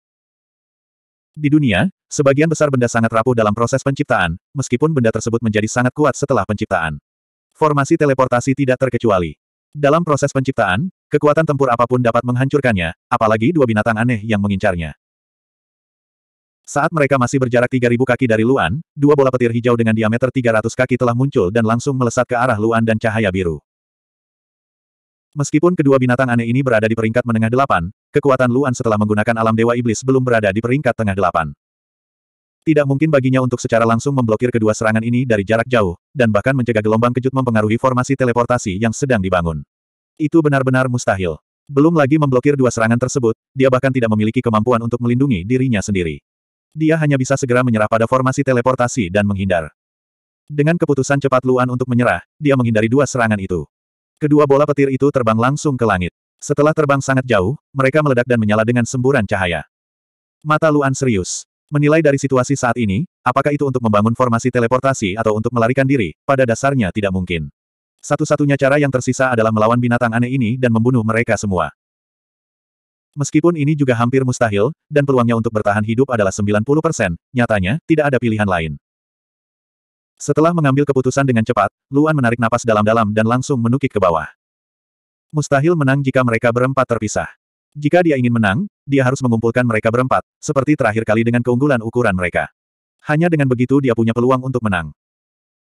Di dunia, sebagian besar benda sangat rapuh dalam proses penciptaan, meskipun benda tersebut menjadi sangat kuat setelah penciptaan. Formasi teleportasi tidak terkecuali. Dalam proses penciptaan, kekuatan tempur apapun dapat menghancurkannya, apalagi dua binatang aneh yang mengincarnya. Saat mereka masih berjarak 3.000 kaki dari Luan, dua bola petir hijau dengan diameter 300 kaki telah muncul dan langsung melesat ke arah Luan dan cahaya biru. Meskipun kedua binatang aneh ini berada di peringkat menengah delapan, kekuatan Luan setelah menggunakan alam Dewa Iblis belum berada di peringkat tengah delapan. Tidak mungkin baginya untuk secara langsung memblokir kedua serangan ini dari jarak jauh, dan bahkan mencegah gelombang kejut mempengaruhi formasi teleportasi yang sedang dibangun. Itu benar-benar mustahil. Belum lagi memblokir dua serangan tersebut, dia bahkan tidak memiliki kemampuan untuk melindungi dirinya sendiri. Dia hanya bisa segera menyerah pada formasi teleportasi dan menghindar. Dengan keputusan cepat Luan untuk menyerah, dia menghindari dua serangan itu. Kedua bola petir itu terbang langsung ke langit. Setelah terbang sangat jauh, mereka meledak dan menyala dengan semburan cahaya. Mata Luan serius. Menilai dari situasi saat ini, apakah itu untuk membangun formasi teleportasi atau untuk melarikan diri, pada dasarnya tidak mungkin. Satu-satunya cara yang tersisa adalah melawan binatang aneh ini dan membunuh mereka semua. Meskipun ini juga hampir mustahil, dan peluangnya untuk bertahan hidup adalah 90%, nyatanya, tidak ada pilihan lain. Setelah mengambil keputusan dengan cepat, Luan menarik napas dalam-dalam dan langsung menukik ke bawah. Mustahil menang jika mereka berempat terpisah. Jika dia ingin menang, dia harus mengumpulkan mereka berempat, seperti terakhir kali dengan keunggulan ukuran mereka. Hanya dengan begitu dia punya peluang untuk menang.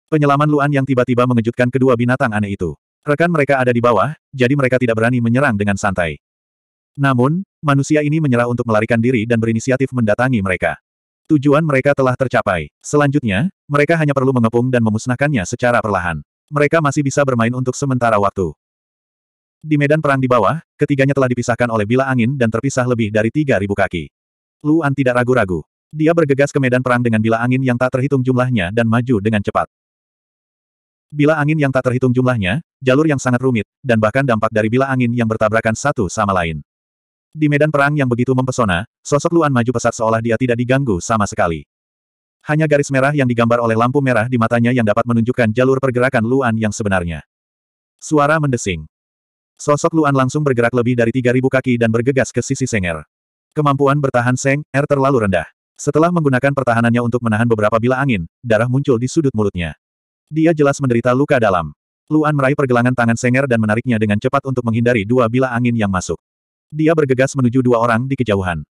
Penyelaman Luan yang tiba-tiba mengejutkan kedua binatang aneh itu. Rekan mereka ada di bawah, jadi mereka tidak berani menyerang dengan santai. Namun, manusia ini menyerah untuk melarikan diri dan berinisiatif mendatangi mereka. Tujuan mereka telah tercapai. Selanjutnya, mereka hanya perlu mengepung dan memusnahkannya secara perlahan. Mereka masih bisa bermain untuk sementara waktu. Di medan perang di bawah, ketiganya telah dipisahkan oleh bila angin dan terpisah lebih dari 3.000 kaki. Luan tidak ragu-ragu. Dia bergegas ke medan perang dengan bila angin yang tak terhitung jumlahnya dan maju dengan cepat. Bila angin yang tak terhitung jumlahnya, jalur yang sangat rumit, dan bahkan dampak dari bila angin yang bertabrakan satu sama lain. Di medan perang yang begitu mempesona, sosok Luan maju pesat seolah dia tidak diganggu sama sekali. Hanya garis merah yang digambar oleh lampu merah di matanya yang dapat menunjukkan jalur pergerakan Luan yang sebenarnya. Suara mendesing. Sosok Luan langsung bergerak lebih dari 3.000 kaki dan bergegas ke sisi Senger. Kemampuan bertahan Seng, R er terlalu rendah. Setelah menggunakan pertahanannya untuk menahan beberapa bila angin, darah muncul di sudut mulutnya. Dia jelas menderita luka dalam. Luan meraih pergelangan tangan Senger dan menariknya dengan cepat untuk menghindari dua bila angin yang masuk. Dia bergegas menuju dua orang di kejauhan.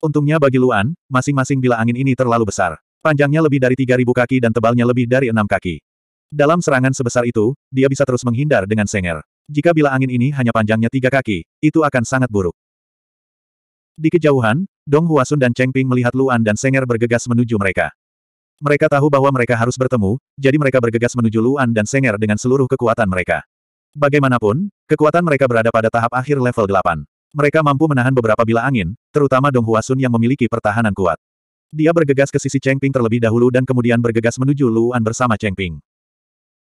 Untungnya bagi Luan, masing-masing bila angin ini terlalu besar. Panjangnya lebih dari 3.000 kaki dan tebalnya lebih dari enam kaki. Dalam serangan sebesar itu, dia bisa terus menghindar dengan Senger. Jika bila angin ini hanya panjangnya tiga kaki, itu akan sangat buruk. Di kejauhan, Dong Huasun dan Cheng Ping melihat Luan dan Senger bergegas menuju mereka. Mereka tahu bahwa mereka harus bertemu, jadi mereka bergegas menuju Luan dan Senger dengan seluruh kekuatan mereka. Bagaimanapun, kekuatan mereka berada pada tahap akhir level 8. Mereka mampu menahan beberapa bila angin, terutama Dong Huasun yang memiliki pertahanan kuat. Dia bergegas ke sisi Cheng Ping terlebih dahulu dan kemudian bergegas menuju Luan bersama Cheng Ping.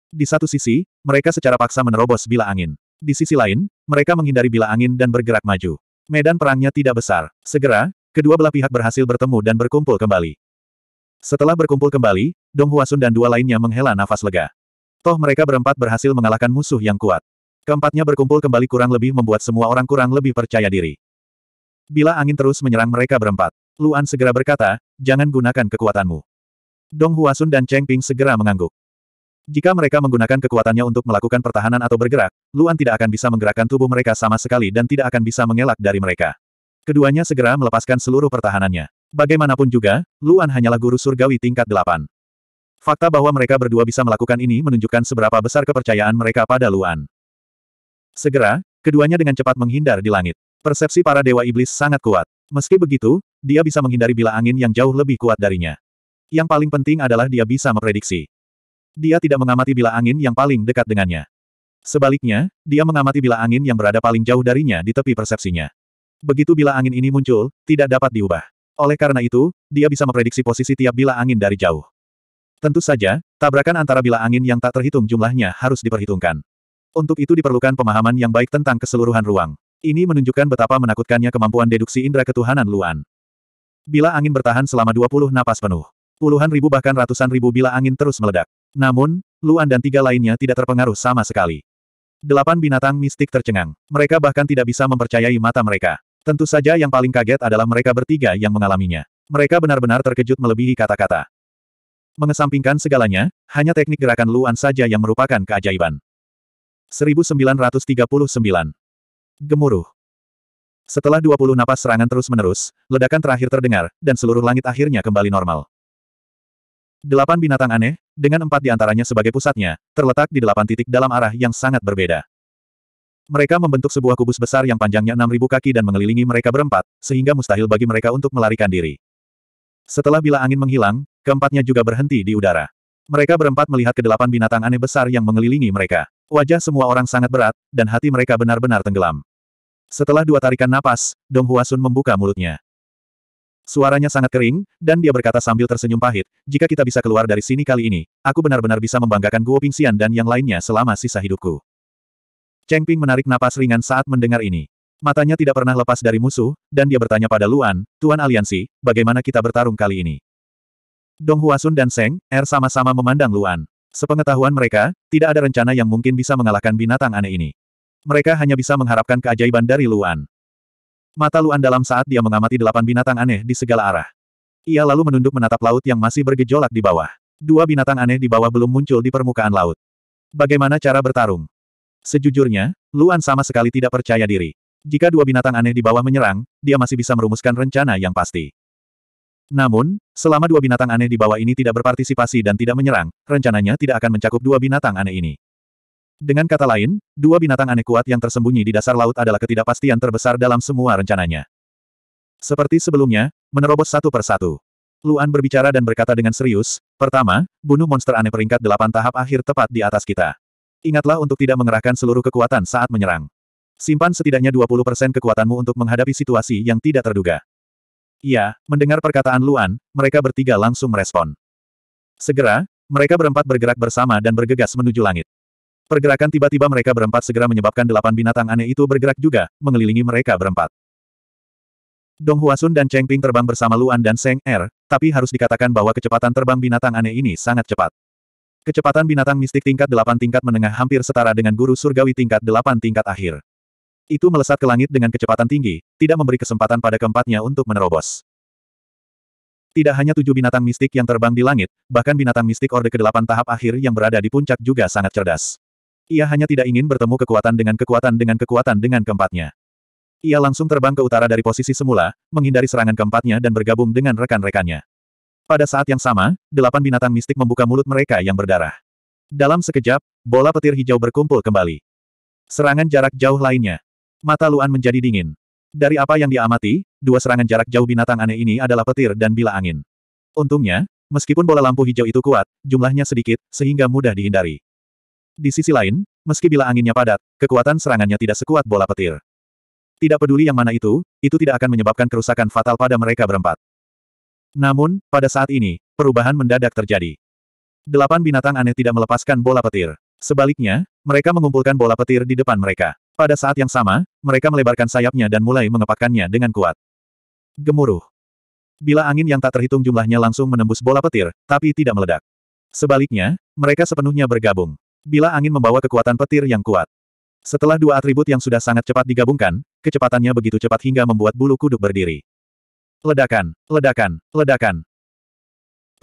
Di satu sisi, mereka secara paksa menerobos bila angin. Di sisi lain, mereka menghindari bila angin dan bergerak maju. Medan perangnya tidak besar. Segera, kedua belah pihak berhasil bertemu dan berkumpul kembali. Setelah berkumpul kembali, Dong Huasun dan dua lainnya menghela nafas lega. Toh mereka berempat berhasil mengalahkan musuh yang kuat. Keempatnya berkumpul kembali kurang lebih membuat semua orang kurang lebih percaya diri. Bila angin terus menyerang mereka berempat, Luan segera berkata, jangan gunakan kekuatanmu. Dong Huasun dan Cheng Ping segera mengangguk. Jika mereka menggunakan kekuatannya untuk melakukan pertahanan atau bergerak, Luan tidak akan bisa menggerakkan tubuh mereka sama sekali dan tidak akan bisa mengelak dari mereka. Keduanya segera melepaskan seluruh pertahanannya. Bagaimanapun juga, Luan hanyalah guru surgawi tingkat delapan. Fakta bahwa mereka berdua bisa melakukan ini menunjukkan seberapa besar kepercayaan mereka pada Luan. Segera, keduanya dengan cepat menghindar di langit. Persepsi para dewa iblis sangat kuat. Meski begitu, dia bisa menghindari bila angin yang jauh lebih kuat darinya. Yang paling penting adalah dia bisa memprediksi dia tidak mengamati bila angin yang paling dekat dengannya. Sebaliknya, dia mengamati bila angin yang berada paling jauh darinya di tepi persepsinya. Begitu bila angin ini muncul, tidak dapat diubah. Oleh karena itu, dia bisa memprediksi posisi tiap bila angin dari jauh. Tentu saja, tabrakan antara bila angin yang tak terhitung jumlahnya harus diperhitungkan. Untuk itu diperlukan pemahaman yang baik tentang keseluruhan ruang. Ini menunjukkan betapa menakutkannya kemampuan deduksi indera ketuhanan Luan. Bila angin bertahan selama 20 napas penuh. Puluhan ribu bahkan ratusan ribu bila angin terus meledak. Namun, Luan dan tiga lainnya tidak terpengaruh sama sekali. Delapan binatang mistik tercengang. Mereka bahkan tidak bisa mempercayai mata mereka. Tentu saja yang paling kaget adalah mereka bertiga yang mengalaminya. Mereka benar-benar terkejut melebihi kata-kata. Mengesampingkan segalanya, hanya teknik gerakan Luan saja yang merupakan keajaiban. 1939. Gemuruh. Setelah 20 napas serangan terus-menerus, ledakan terakhir terdengar, dan seluruh langit akhirnya kembali normal. Delapan binatang aneh, dengan empat di antaranya sebagai pusatnya, terletak di delapan titik dalam arah yang sangat berbeda. Mereka membentuk sebuah kubus besar yang panjangnya 6.000 kaki dan mengelilingi mereka berempat, sehingga mustahil bagi mereka untuk melarikan diri. Setelah bila angin menghilang, keempatnya juga berhenti di udara. Mereka berempat melihat ke delapan binatang aneh besar yang mengelilingi mereka. Wajah semua orang sangat berat, dan hati mereka benar-benar tenggelam. Setelah dua tarikan napas, Dong Huasun membuka mulutnya. Suaranya sangat kering, dan dia berkata sambil tersenyum pahit, jika kita bisa keluar dari sini kali ini, aku benar-benar bisa membanggakan Guo Pingxian dan yang lainnya selama sisa hidupku. Cheng Ping menarik napas ringan saat mendengar ini. Matanya tidak pernah lepas dari musuh, dan dia bertanya pada Luan, Tuan Aliansi, bagaimana kita bertarung kali ini? Dong Huasun dan Seng, Er sama-sama memandang Luan. Sepengetahuan mereka, tidak ada rencana yang mungkin bisa mengalahkan binatang aneh ini. Mereka hanya bisa mengharapkan keajaiban dari Luan. Mata Luan dalam saat dia mengamati delapan binatang aneh di segala arah. Ia lalu menunduk menatap laut yang masih bergejolak di bawah. Dua binatang aneh di bawah belum muncul di permukaan laut. Bagaimana cara bertarung? Sejujurnya, Luan sama sekali tidak percaya diri. Jika dua binatang aneh di bawah menyerang, dia masih bisa merumuskan rencana yang pasti. Namun, selama dua binatang aneh di bawah ini tidak berpartisipasi dan tidak menyerang, rencananya tidak akan mencakup dua binatang aneh ini. Dengan kata lain, dua binatang aneh kuat yang tersembunyi di dasar laut adalah ketidakpastian terbesar dalam semua rencananya. Seperti sebelumnya, menerobos satu persatu. Luan berbicara dan berkata dengan serius, pertama, bunuh monster aneh peringkat delapan tahap akhir tepat di atas kita. Ingatlah untuk tidak mengerahkan seluruh kekuatan saat menyerang. Simpan setidaknya 20% kekuatanmu untuk menghadapi situasi yang tidak terduga. Iya, mendengar perkataan Luan, mereka bertiga langsung merespon. Segera, mereka berempat bergerak bersama dan bergegas menuju langit. Pergerakan tiba-tiba mereka berempat segera menyebabkan delapan binatang aneh itu bergerak juga, mengelilingi mereka berempat. Dong Huasun dan Cheng Ping terbang bersama Luan dan Seng Er, tapi harus dikatakan bahwa kecepatan terbang binatang aneh ini sangat cepat. Kecepatan binatang mistik tingkat delapan tingkat menengah hampir setara dengan guru surgawi tingkat delapan tingkat akhir. Itu melesat ke langit dengan kecepatan tinggi, tidak memberi kesempatan pada keempatnya untuk menerobos. Tidak hanya tujuh binatang mistik yang terbang di langit, bahkan binatang mistik Orde ke-8 tahap akhir yang berada di puncak juga sangat cerdas. Ia hanya tidak ingin bertemu kekuatan dengan kekuatan dengan kekuatan dengan keempatnya. Ia langsung terbang ke utara dari posisi semula, menghindari serangan keempatnya dan bergabung dengan rekan-rekannya. Pada saat yang sama, delapan binatang mistik membuka mulut mereka yang berdarah. Dalam sekejap, bola petir hijau berkumpul kembali. Serangan jarak jauh lainnya. Mata Luan menjadi dingin. Dari apa yang diamati, dua serangan jarak jauh binatang aneh ini adalah petir dan bila angin. Untungnya, meskipun bola lampu hijau itu kuat, jumlahnya sedikit, sehingga mudah dihindari. Di sisi lain, meski bila anginnya padat, kekuatan serangannya tidak sekuat bola petir. Tidak peduli yang mana itu, itu tidak akan menyebabkan kerusakan fatal pada mereka berempat. Namun, pada saat ini, perubahan mendadak terjadi. Delapan binatang aneh tidak melepaskan bola petir. Sebaliknya, mereka mengumpulkan bola petir di depan mereka. Pada saat yang sama, mereka melebarkan sayapnya dan mulai mengepakkannya dengan kuat. Gemuruh. Bila angin yang tak terhitung jumlahnya langsung menembus bola petir, tapi tidak meledak. Sebaliknya, mereka sepenuhnya bergabung bila angin membawa kekuatan petir yang kuat. Setelah dua atribut yang sudah sangat cepat digabungkan, kecepatannya begitu cepat hingga membuat bulu kuduk berdiri. Ledakan, ledakan, ledakan.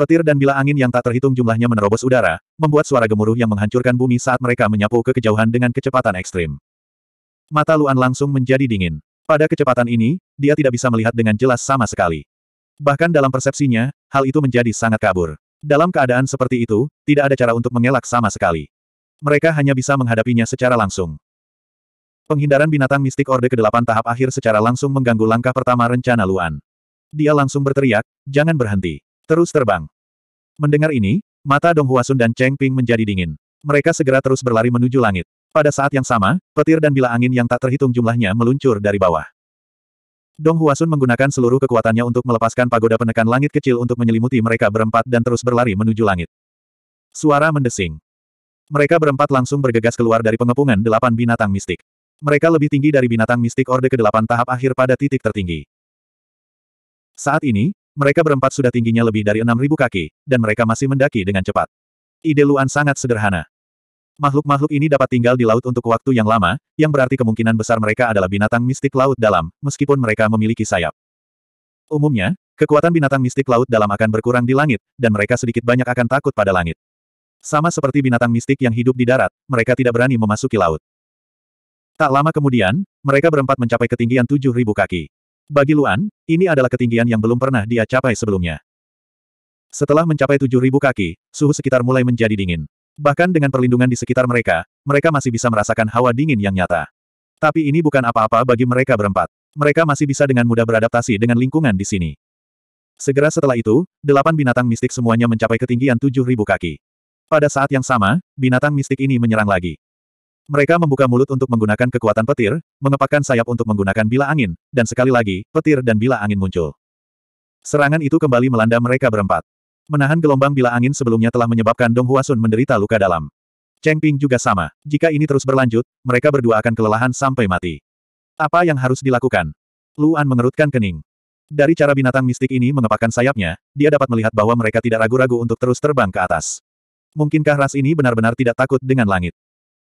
Petir dan bila angin yang tak terhitung jumlahnya menerobos udara, membuat suara gemuruh yang menghancurkan bumi saat mereka menyapu ke kejauhan dengan kecepatan ekstrim. Mata Luan langsung menjadi dingin. Pada kecepatan ini, dia tidak bisa melihat dengan jelas sama sekali. Bahkan dalam persepsinya, hal itu menjadi sangat kabur. Dalam keadaan seperti itu, tidak ada cara untuk mengelak sama sekali. Mereka hanya bisa menghadapinya secara langsung. Penghindaran binatang mistik Orde ke-8 tahap akhir secara langsung mengganggu langkah pertama rencana Luan. Dia langsung berteriak, jangan berhenti. Terus terbang. Mendengar ini, mata Dong Huasun dan Cheng Ping menjadi dingin. Mereka segera terus berlari menuju langit. Pada saat yang sama, petir dan bila angin yang tak terhitung jumlahnya meluncur dari bawah. Dong Huasun menggunakan seluruh kekuatannya untuk melepaskan pagoda penekan langit kecil untuk menyelimuti mereka berempat dan terus berlari menuju langit. Suara mendesing. Mereka berempat langsung bergegas keluar dari pengepungan delapan binatang mistik. Mereka lebih tinggi dari binatang mistik Orde ke-8 tahap akhir pada titik tertinggi. Saat ini, mereka berempat sudah tingginya lebih dari 6.000 kaki, dan mereka masih mendaki dengan cepat. Ide Luan sangat sederhana. Makhluk-makhluk ini dapat tinggal di laut untuk waktu yang lama, yang berarti kemungkinan besar mereka adalah binatang mistik laut dalam, meskipun mereka memiliki sayap. Umumnya, kekuatan binatang mistik laut dalam akan berkurang di langit, dan mereka sedikit banyak akan takut pada langit. Sama seperti binatang mistik yang hidup di darat, mereka tidak berani memasuki laut. Tak lama kemudian, mereka berempat mencapai ketinggian 7.000 kaki. Bagi Luan, ini adalah ketinggian yang belum pernah dia capai sebelumnya. Setelah mencapai 7.000 kaki, suhu sekitar mulai menjadi dingin. Bahkan dengan perlindungan di sekitar mereka, mereka masih bisa merasakan hawa dingin yang nyata. Tapi ini bukan apa-apa bagi mereka berempat. Mereka masih bisa dengan mudah beradaptasi dengan lingkungan di sini. Segera setelah itu, delapan binatang mistik semuanya mencapai ketinggian 7.000 kaki. Pada saat yang sama, binatang mistik ini menyerang lagi. Mereka membuka mulut untuk menggunakan kekuatan petir, mengepakkan sayap untuk menggunakan bila angin, dan sekali lagi, petir dan bila angin muncul. Serangan itu kembali melanda mereka berempat. Menahan gelombang bila angin sebelumnya telah menyebabkan Dong Huasun menderita luka dalam. Cheng Ping juga sama. Jika ini terus berlanjut, mereka berdua akan kelelahan sampai mati. Apa yang harus dilakukan? Luan mengerutkan kening. Dari cara binatang mistik ini mengepakkan sayapnya, dia dapat melihat bahwa mereka tidak ragu-ragu untuk terus terbang ke atas. Mungkinkah ras ini benar-benar tidak takut dengan langit?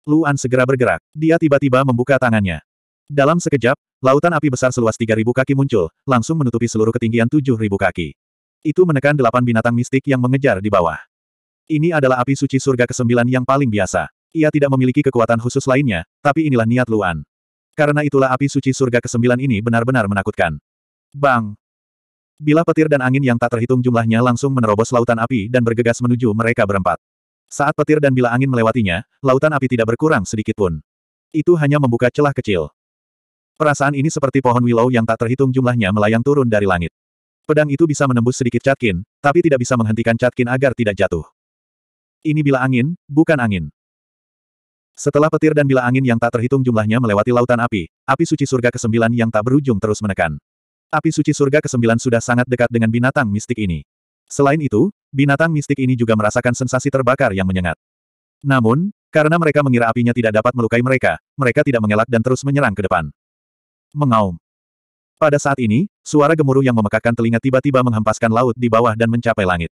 Luan segera bergerak. Dia tiba-tiba membuka tangannya. Dalam sekejap, lautan api besar seluas 3.000 kaki muncul, langsung menutupi seluruh ketinggian 7.000 kaki. Itu menekan delapan binatang mistik yang mengejar di bawah. Ini adalah api suci surga ke kesembilan yang paling biasa. Ia tidak memiliki kekuatan khusus lainnya, tapi inilah niat Luan. Karena itulah api suci surga ke kesembilan ini benar-benar menakutkan. Bang! Bila petir dan angin yang tak terhitung jumlahnya langsung menerobos lautan api dan bergegas menuju mereka berempat. Saat petir dan bila angin melewatinya, lautan api tidak berkurang sedikit pun. Itu hanya membuka celah kecil. Perasaan ini seperti pohon willow yang tak terhitung jumlahnya melayang turun dari langit. Pedang itu bisa menembus sedikit catkin, tapi tidak bisa menghentikan catkin agar tidak jatuh. Ini bila angin, bukan angin. Setelah petir dan bila angin yang tak terhitung jumlahnya melewati lautan api, api suci surga ke-9 yang tak berujung terus menekan. Api suci surga ke-9 sudah sangat dekat dengan binatang mistik ini. Selain itu, binatang mistik ini juga merasakan sensasi terbakar yang menyengat. Namun, karena mereka mengira apinya tidak dapat melukai mereka, mereka tidak mengelak dan terus menyerang ke depan. Mengaum. Pada saat ini, suara gemuruh yang memekakkan telinga tiba-tiba menghempaskan laut di bawah dan mencapai langit.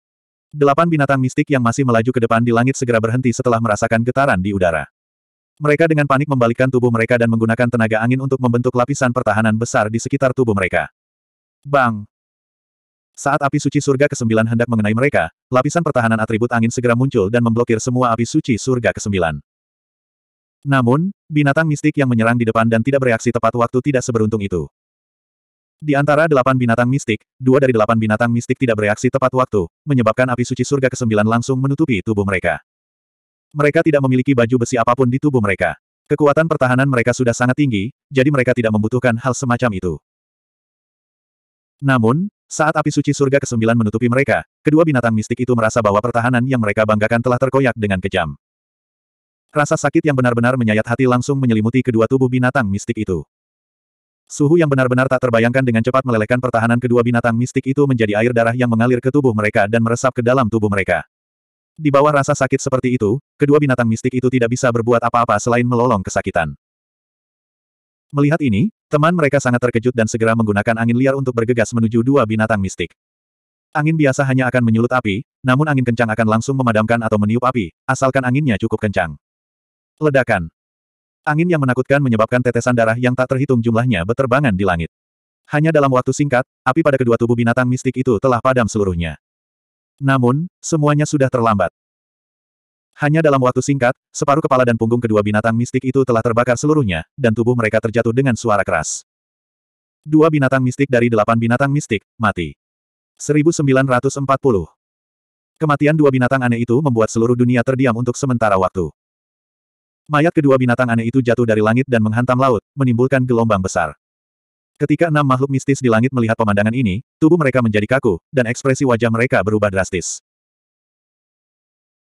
Delapan binatang mistik yang masih melaju ke depan di langit segera berhenti setelah merasakan getaran di udara. Mereka dengan panik membalikkan tubuh mereka dan menggunakan tenaga angin untuk membentuk lapisan pertahanan besar di sekitar tubuh mereka. Bang! Saat api suci surga ke-9 hendak mengenai mereka, lapisan pertahanan atribut angin segera muncul dan memblokir semua api suci surga ke-9. Namun, binatang mistik yang menyerang di depan dan tidak bereaksi tepat waktu tidak seberuntung itu. Di antara delapan binatang mistik, dua dari delapan binatang mistik tidak bereaksi tepat waktu, menyebabkan api suci surga ke-9 langsung menutupi tubuh mereka. Mereka tidak memiliki baju besi apapun di tubuh mereka. Kekuatan pertahanan mereka sudah sangat tinggi, jadi mereka tidak membutuhkan hal semacam itu. Namun, saat api suci surga ke-9 menutupi mereka, kedua binatang mistik itu merasa bahwa pertahanan yang mereka banggakan telah terkoyak dengan kejam. Rasa sakit yang benar-benar menyayat hati langsung menyelimuti kedua tubuh binatang mistik itu. Suhu yang benar-benar tak terbayangkan dengan cepat melelehkan pertahanan kedua binatang mistik itu menjadi air darah yang mengalir ke tubuh mereka dan meresap ke dalam tubuh mereka. Di bawah rasa sakit seperti itu, kedua binatang mistik itu tidak bisa berbuat apa-apa selain melolong kesakitan. Melihat ini, teman mereka sangat terkejut dan segera menggunakan angin liar untuk bergegas menuju dua binatang mistik. Angin biasa hanya akan menyulut api, namun angin kencang akan langsung memadamkan atau meniup api, asalkan anginnya cukup kencang. Ledakan. Angin yang menakutkan menyebabkan tetesan darah yang tak terhitung jumlahnya beterbangan di langit. Hanya dalam waktu singkat, api pada kedua tubuh binatang mistik itu telah padam seluruhnya. Namun, semuanya sudah terlambat. Hanya dalam waktu singkat, separuh kepala dan punggung kedua binatang mistik itu telah terbakar seluruhnya, dan tubuh mereka terjatuh dengan suara keras. Dua binatang mistik dari delapan binatang mistik, mati. 1940. Kematian dua binatang aneh itu membuat seluruh dunia terdiam untuk sementara waktu. Mayat kedua binatang aneh itu jatuh dari langit dan menghantam laut, menimbulkan gelombang besar. Ketika enam makhluk mistis di langit melihat pemandangan ini, tubuh mereka menjadi kaku, dan ekspresi wajah mereka berubah drastis.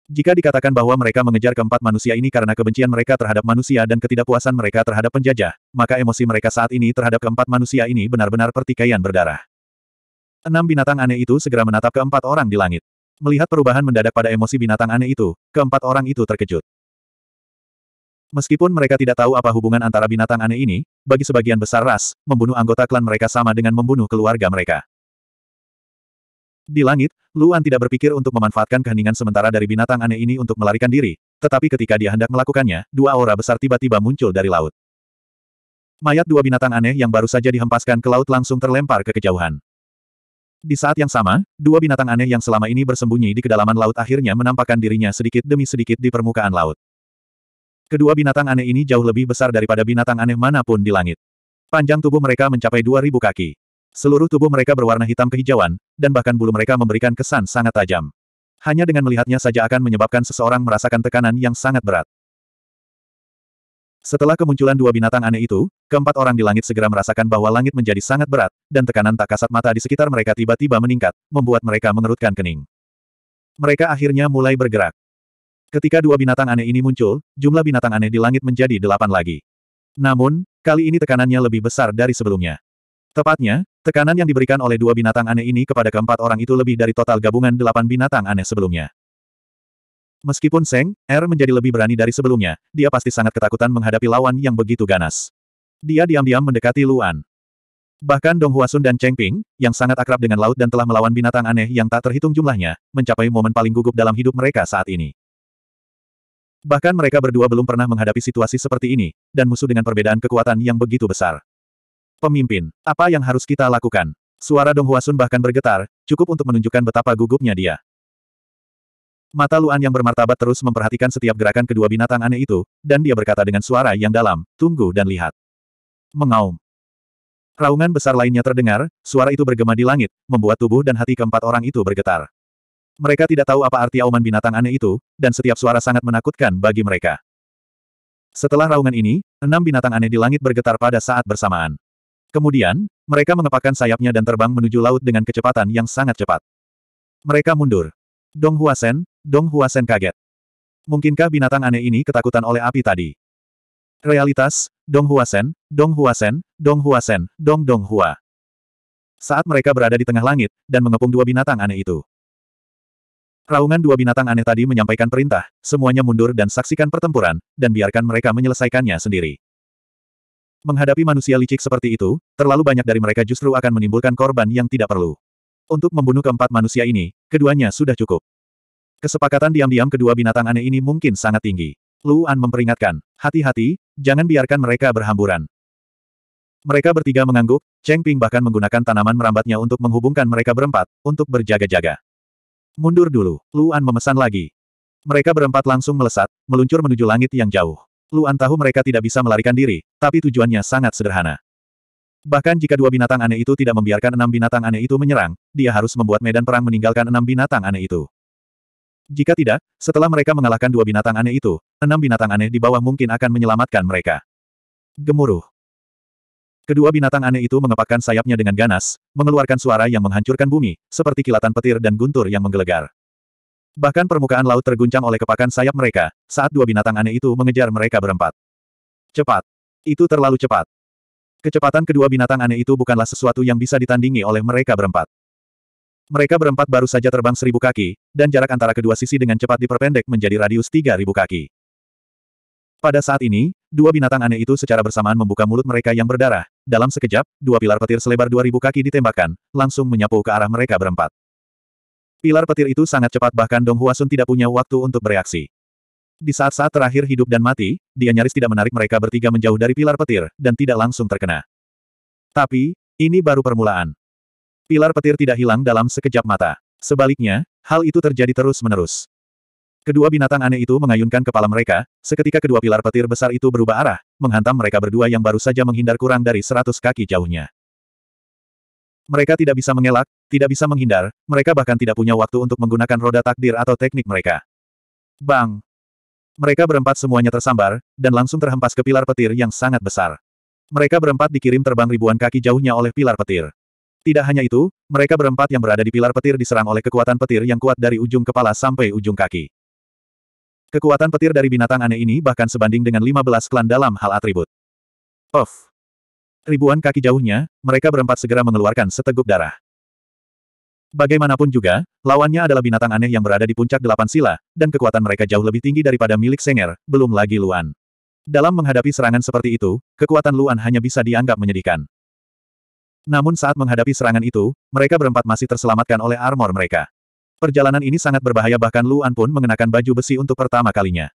Jika dikatakan bahwa mereka mengejar keempat manusia ini karena kebencian mereka terhadap manusia dan ketidakpuasan mereka terhadap penjajah, maka emosi mereka saat ini terhadap keempat manusia ini benar-benar pertikaian berdarah. Enam binatang aneh itu segera menatap keempat orang di langit. Melihat perubahan mendadak pada emosi binatang aneh itu, keempat orang itu terkejut. Meskipun mereka tidak tahu apa hubungan antara binatang aneh ini, bagi sebagian besar ras, membunuh anggota klan mereka sama dengan membunuh keluarga mereka. Di langit, Luan tidak berpikir untuk memanfaatkan keheningan sementara dari binatang aneh ini untuk melarikan diri, tetapi ketika dia hendak melakukannya, dua aura besar tiba-tiba muncul dari laut. Mayat dua binatang aneh yang baru saja dihempaskan ke laut langsung terlempar ke kejauhan. Di saat yang sama, dua binatang aneh yang selama ini bersembunyi di kedalaman laut akhirnya menampakkan dirinya sedikit demi sedikit di permukaan laut. Kedua binatang aneh ini jauh lebih besar daripada binatang aneh manapun di langit. Panjang tubuh mereka mencapai 2000 kaki. Seluruh tubuh mereka berwarna hitam kehijauan, dan bahkan bulu mereka memberikan kesan sangat tajam. Hanya dengan melihatnya saja akan menyebabkan seseorang merasakan tekanan yang sangat berat. Setelah kemunculan dua binatang aneh itu, keempat orang di langit segera merasakan bahwa langit menjadi sangat berat, dan tekanan tak kasat mata di sekitar mereka tiba-tiba meningkat, membuat mereka mengerutkan kening. Mereka akhirnya mulai bergerak. Ketika dua binatang aneh ini muncul, jumlah binatang aneh di langit menjadi delapan lagi. Namun, kali ini tekanannya lebih besar dari sebelumnya. Tepatnya, Tekanan yang diberikan oleh dua binatang aneh ini kepada keempat orang itu lebih dari total gabungan delapan binatang aneh sebelumnya. Meskipun Seng, Er menjadi lebih berani dari sebelumnya, dia pasti sangat ketakutan menghadapi lawan yang begitu ganas. Dia diam-diam mendekati Luan. Bahkan Dong Huasun dan Cheng Ping, yang sangat akrab dengan laut dan telah melawan binatang aneh yang tak terhitung jumlahnya, mencapai momen paling gugup dalam hidup mereka saat ini. Bahkan mereka berdua belum pernah menghadapi situasi seperti ini, dan musuh dengan perbedaan kekuatan yang begitu besar. Pemimpin, apa yang harus kita lakukan? Suara Dong Huasun bahkan bergetar, cukup untuk menunjukkan betapa gugupnya dia. Mata Luan yang bermartabat terus memperhatikan setiap gerakan kedua binatang aneh itu, dan dia berkata dengan suara yang dalam, tunggu dan lihat. Mengaum. Raungan besar lainnya terdengar, suara itu bergema di langit, membuat tubuh dan hati keempat orang itu bergetar. Mereka tidak tahu apa arti auman binatang aneh itu, dan setiap suara sangat menakutkan bagi mereka. Setelah raungan ini, enam binatang aneh di langit bergetar pada saat bersamaan. Kemudian, mereka mengepakkan sayapnya dan terbang menuju laut dengan kecepatan yang sangat cepat. Mereka mundur. Dong Huasen, Dong Huasen kaget. Mungkinkah binatang aneh ini ketakutan oleh api tadi? Realitas, Dong Huasen, Dong Huasen, Dong Huasen, Dong Dong Hua. Saat mereka berada di tengah langit, dan mengepung dua binatang aneh itu. Raungan dua binatang aneh tadi menyampaikan perintah, semuanya mundur dan saksikan pertempuran, dan biarkan mereka menyelesaikannya sendiri. Menghadapi manusia licik seperti itu, terlalu banyak dari mereka justru akan menimbulkan korban yang tidak perlu. Untuk membunuh keempat manusia ini, keduanya sudah cukup. Kesepakatan diam-diam kedua binatang aneh ini mungkin sangat tinggi. Luan memperingatkan, hati-hati, jangan biarkan mereka berhamburan. Mereka bertiga mengangguk, Cheng Ping bahkan menggunakan tanaman merambatnya untuk menghubungkan mereka berempat, untuk berjaga-jaga. Mundur dulu, Luan memesan lagi. Mereka berempat langsung melesat, meluncur menuju langit yang jauh. Luan tahu mereka tidak bisa melarikan diri, tapi tujuannya sangat sederhana. Bahkan jika dua binatang aneh itu tidak membiarkan enam binatang aneh itu menyerang, dia harus membuat medan perang meninggalkan enam binatang aneh itu. Jika tidak, setelah mereka mengalahkan dua binatang aneh itu, enam binatang aneh di bawah mungkin akan menyelamatkan mereka. Gemuruh. Kedua binatang aneh itu mengepakkan sayapnya dengan ganas, mengeluarkan suara yang menghancurkan bumi, seperti kilatan petir dan guntur yang menggelegar. Bahkan permukaan laut terguncang oleh kepakan sayap mereka, saat dua binatang aneh itu mengejar mereka berempat. Cepat. Itu terlalu cepat. Kecepatan kedua binatang aneh itu bukanlah sesuatu yang bisa ditandingi oleh mereka berempat. Mereka berempat baru saja terbang seribu kaki, dan jarak antara kedua sisi dengan cepat diperpendek menjadi radius tiga ribu kaki. Pada saat ini, dua binatang aneh itu secara bersamaan membuka mulut mereka yang berdarah. Dalam sekejap, dua pilar petir selebar dua ribu kaki ditembakkan, langsung menyapu ke arah mereka berempat. Pilar petir itu sangat cepat bahkan Dong Huasun tidak punya waktu untuk bereaksi. Di saat-saat terakhir hidup dan mati, dia nyaris tidak menarik mereka bertiga menjauh dari pilar petir, dan tidak langsung terkena. Tapi, ini baru permulaan. Pilar petir tidak hilang dalam sekejap mata. Sebaliknya, hal itu terjadi terus-menerus. Kedua binatang aneh itu mengayunkan kepala mereka, seketika kedua pilar petir besar itu berubah arah, menghantam mereka berdua yang baru saja menghindar kurang dari seratus kaki jauhnya. Mereka tidak bisa mengelak, tidak bisa menghindar, mereka bahkan tidak punya waktu untuk menggunakan roda takdir atau teknik mereka. Bang! Mereka berempat semuanya tersambar, dan langsung terhempas ke pilar petir yang sangat besar. Mereka berempat dikirim terbang ribuan kaki jauhnya oleh pilar petir. Tidak hanya itu, mereka berempat yang berada di pilar petir diserang oleh kekuatan petir yang kuat dari ujung kepala sampai ujung kaki. Kekuatan petir dari binatang aneh ini bahkan sebanding dengan 15 klan dalam hal atribut. Of. Ribuan kaki jauhnya, mereka berempat segera mengeluarkan seteguk darah. Bagaimanapun juga, lawannya adalah binatang aneh yang berada di puncak delapan sila, dan kekuatan mereka jauh lebih tinggi daripada milik Senger, belum lagi Luan. Dalam menghadapi serangan seperti itu, kekuatan Luan hanya bisa dianggap menyedihkan. Namun saat menghadapi serangan itu, mereka berempat masih terselamatkan oleh armor mereka. Perjalanan ini sangat berbahaya bahkan Luan pun mengenakan baju besi untuk pertama kalinya.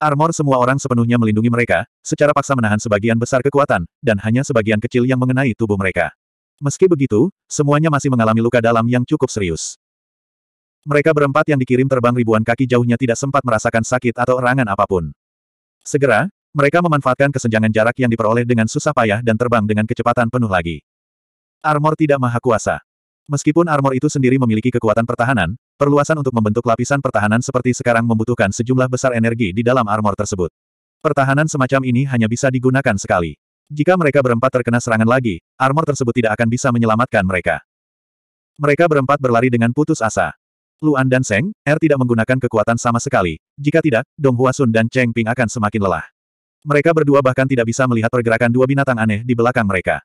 Armor semua orang sepenuhnya melindungi mereka, secara paksa menahan sebagian besar kekuatan, dan hanya sebagian kecil yang mengenai tubuh mereka. Meski begitu, semuanya masih mengalami luka dalam yang cukup serius. Mereka berempat yang dikirim terbang ribuan kaki jauhnya tidak sempat merasakan sakit atau erangan apapun. Segera, mereka memanfaatkan kesenjangan jarak yang diperoleh dengan susah payah dan terbang dengan kecepatan penuh lagi. Armor tidak maha kuasa. Meskipun armor itu sendiri memiliki kekuatan pertahanan, Perluasan untuk membentuk lapisan pertahanan seperti sekarang membutuhkan sejumlah besar energi di dalam armor tersebut. Pertahanan semacam ini hanya bisa digunakan sekali. Jika mereka berempat terkena serangan lagi, armor tersebut tidak akan bisa menyelamatkan mereka. Mereka berempat berlari dengan putus asa. Luan dan Seng, Er tidak menggunakan kekuatan sama sekali. Jika tidak, Dong Huasun dan Cheng Ping akan semakin lelah. Mereka berdua bahkan tidak bisa melihat pergerakan dua binatang aneh di belakang mereka.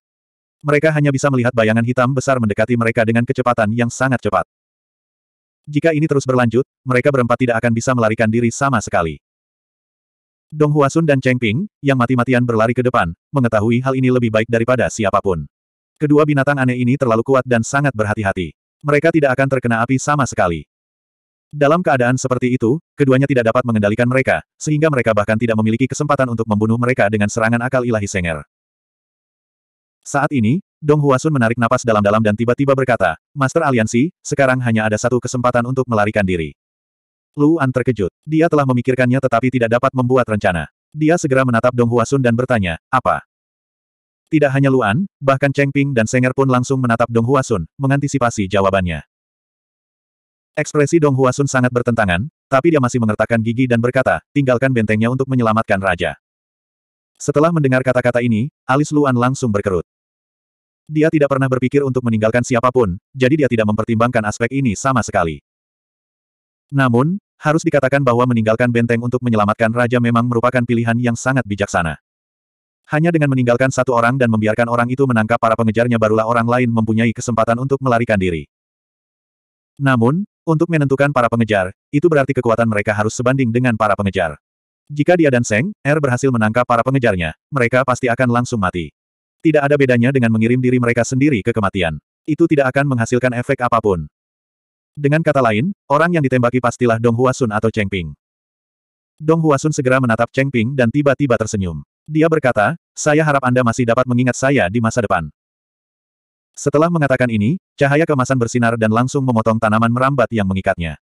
Mereka hanya bisa melihat bayangan hitam besar mendekati mereka dengan kecepatan yang sangat cepat. Jika ini terus berlanjut, mereka berempat tidak akan bisa melarikan diri sama sekali. Dong Huasun dan Cheng Ping, yang mati-matian berlari ke depan, mengetahui hal ini lebih baik daripada siapapun. Kedua binatang aneh ini terlalu kuat dan sangat berhati-hati. Mereka tidak akan terkena api sama sekali. Dalam keadaan seperti itu, keduanya tidak dapat mengendalikan mereka, sehingga mereka bahkan tidak memiliki kesempatan untuk membunuh mereka dengan serangan akal ilahi Senger. Saat ini, Dong Huasun menarik napas dalam-dalam dan tiba-tiba berkata, Master Aliansi, sekarang hanya ada satu kesempatan untuk melarikan diri. Luan terkejut. Dia telah memikirkannya tetapi tidak dapat membuat rencana. Dia segera menatap Dong Huasun dan bertanya, apa? Tidak hanya Luan, bahkan Cheng Ping dan Senger pun langsung menatap Dong Huasun, mengantisipasi jawabannya. Ekspresi Dong Huasun sangat bertentangan, tapi dia masih mengertakkan gigi dan berkata, tinggalkan bentengnya untuk menyelamatkan raja. Setelah mendengar kata-kata ini, alis Luan langsung berkerut. Dia tidak pernah berpikir untuk meninggalkan siapapun, jadi dia tidak mempertimbangkan aspek ini sama sekali. Namun, harus dikatakan bahwa meninggalkan benteng untuk menyelamatkan raja memang merupakan pilihan yang sangat bijaksana. Hanya dengan meninggalkan satu orang dan membiarkan orang itu menangkap para pengejarnya barulah orang lain mempunyai kesempatan untuk melarikan diri. Namun, untuk menentukan para pengejar, itu berarti kekuatan mereka harus sebanding dengan para pengejar. Jika dia dan Seng, Er berhasil menangkap para pengejarnya, mereka pasti akan langsung mati. Tidak ada bedanya dengan mengirim diri mereka sendiri ke kematian. Itu tidak akan menghasilkan efek apapun. Dengan kata lain, orang yang ditembaki pastilah Dong Huasun atau Cheng Ping. Dong Huasun segera menatap Cheng Ping dan tiba-tiba tersenyum. Dia berkata, saya harap Anda masih dapat mengingat saya di masa depan. Setelah mengatakan ini, cahaya kemasan bersinar dan langsung memotong tanaman merambat yang mengikatnya.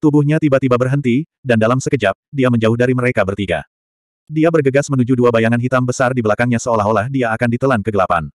Tubuhnya tiba-tiba berhenti, dan dalam sekejap, dia menjauh dari mereka bertiga. Dia bergegas menuju dua bayangan hitam besar di belakangnya seolah-olah dia akan ditelan kegelapan.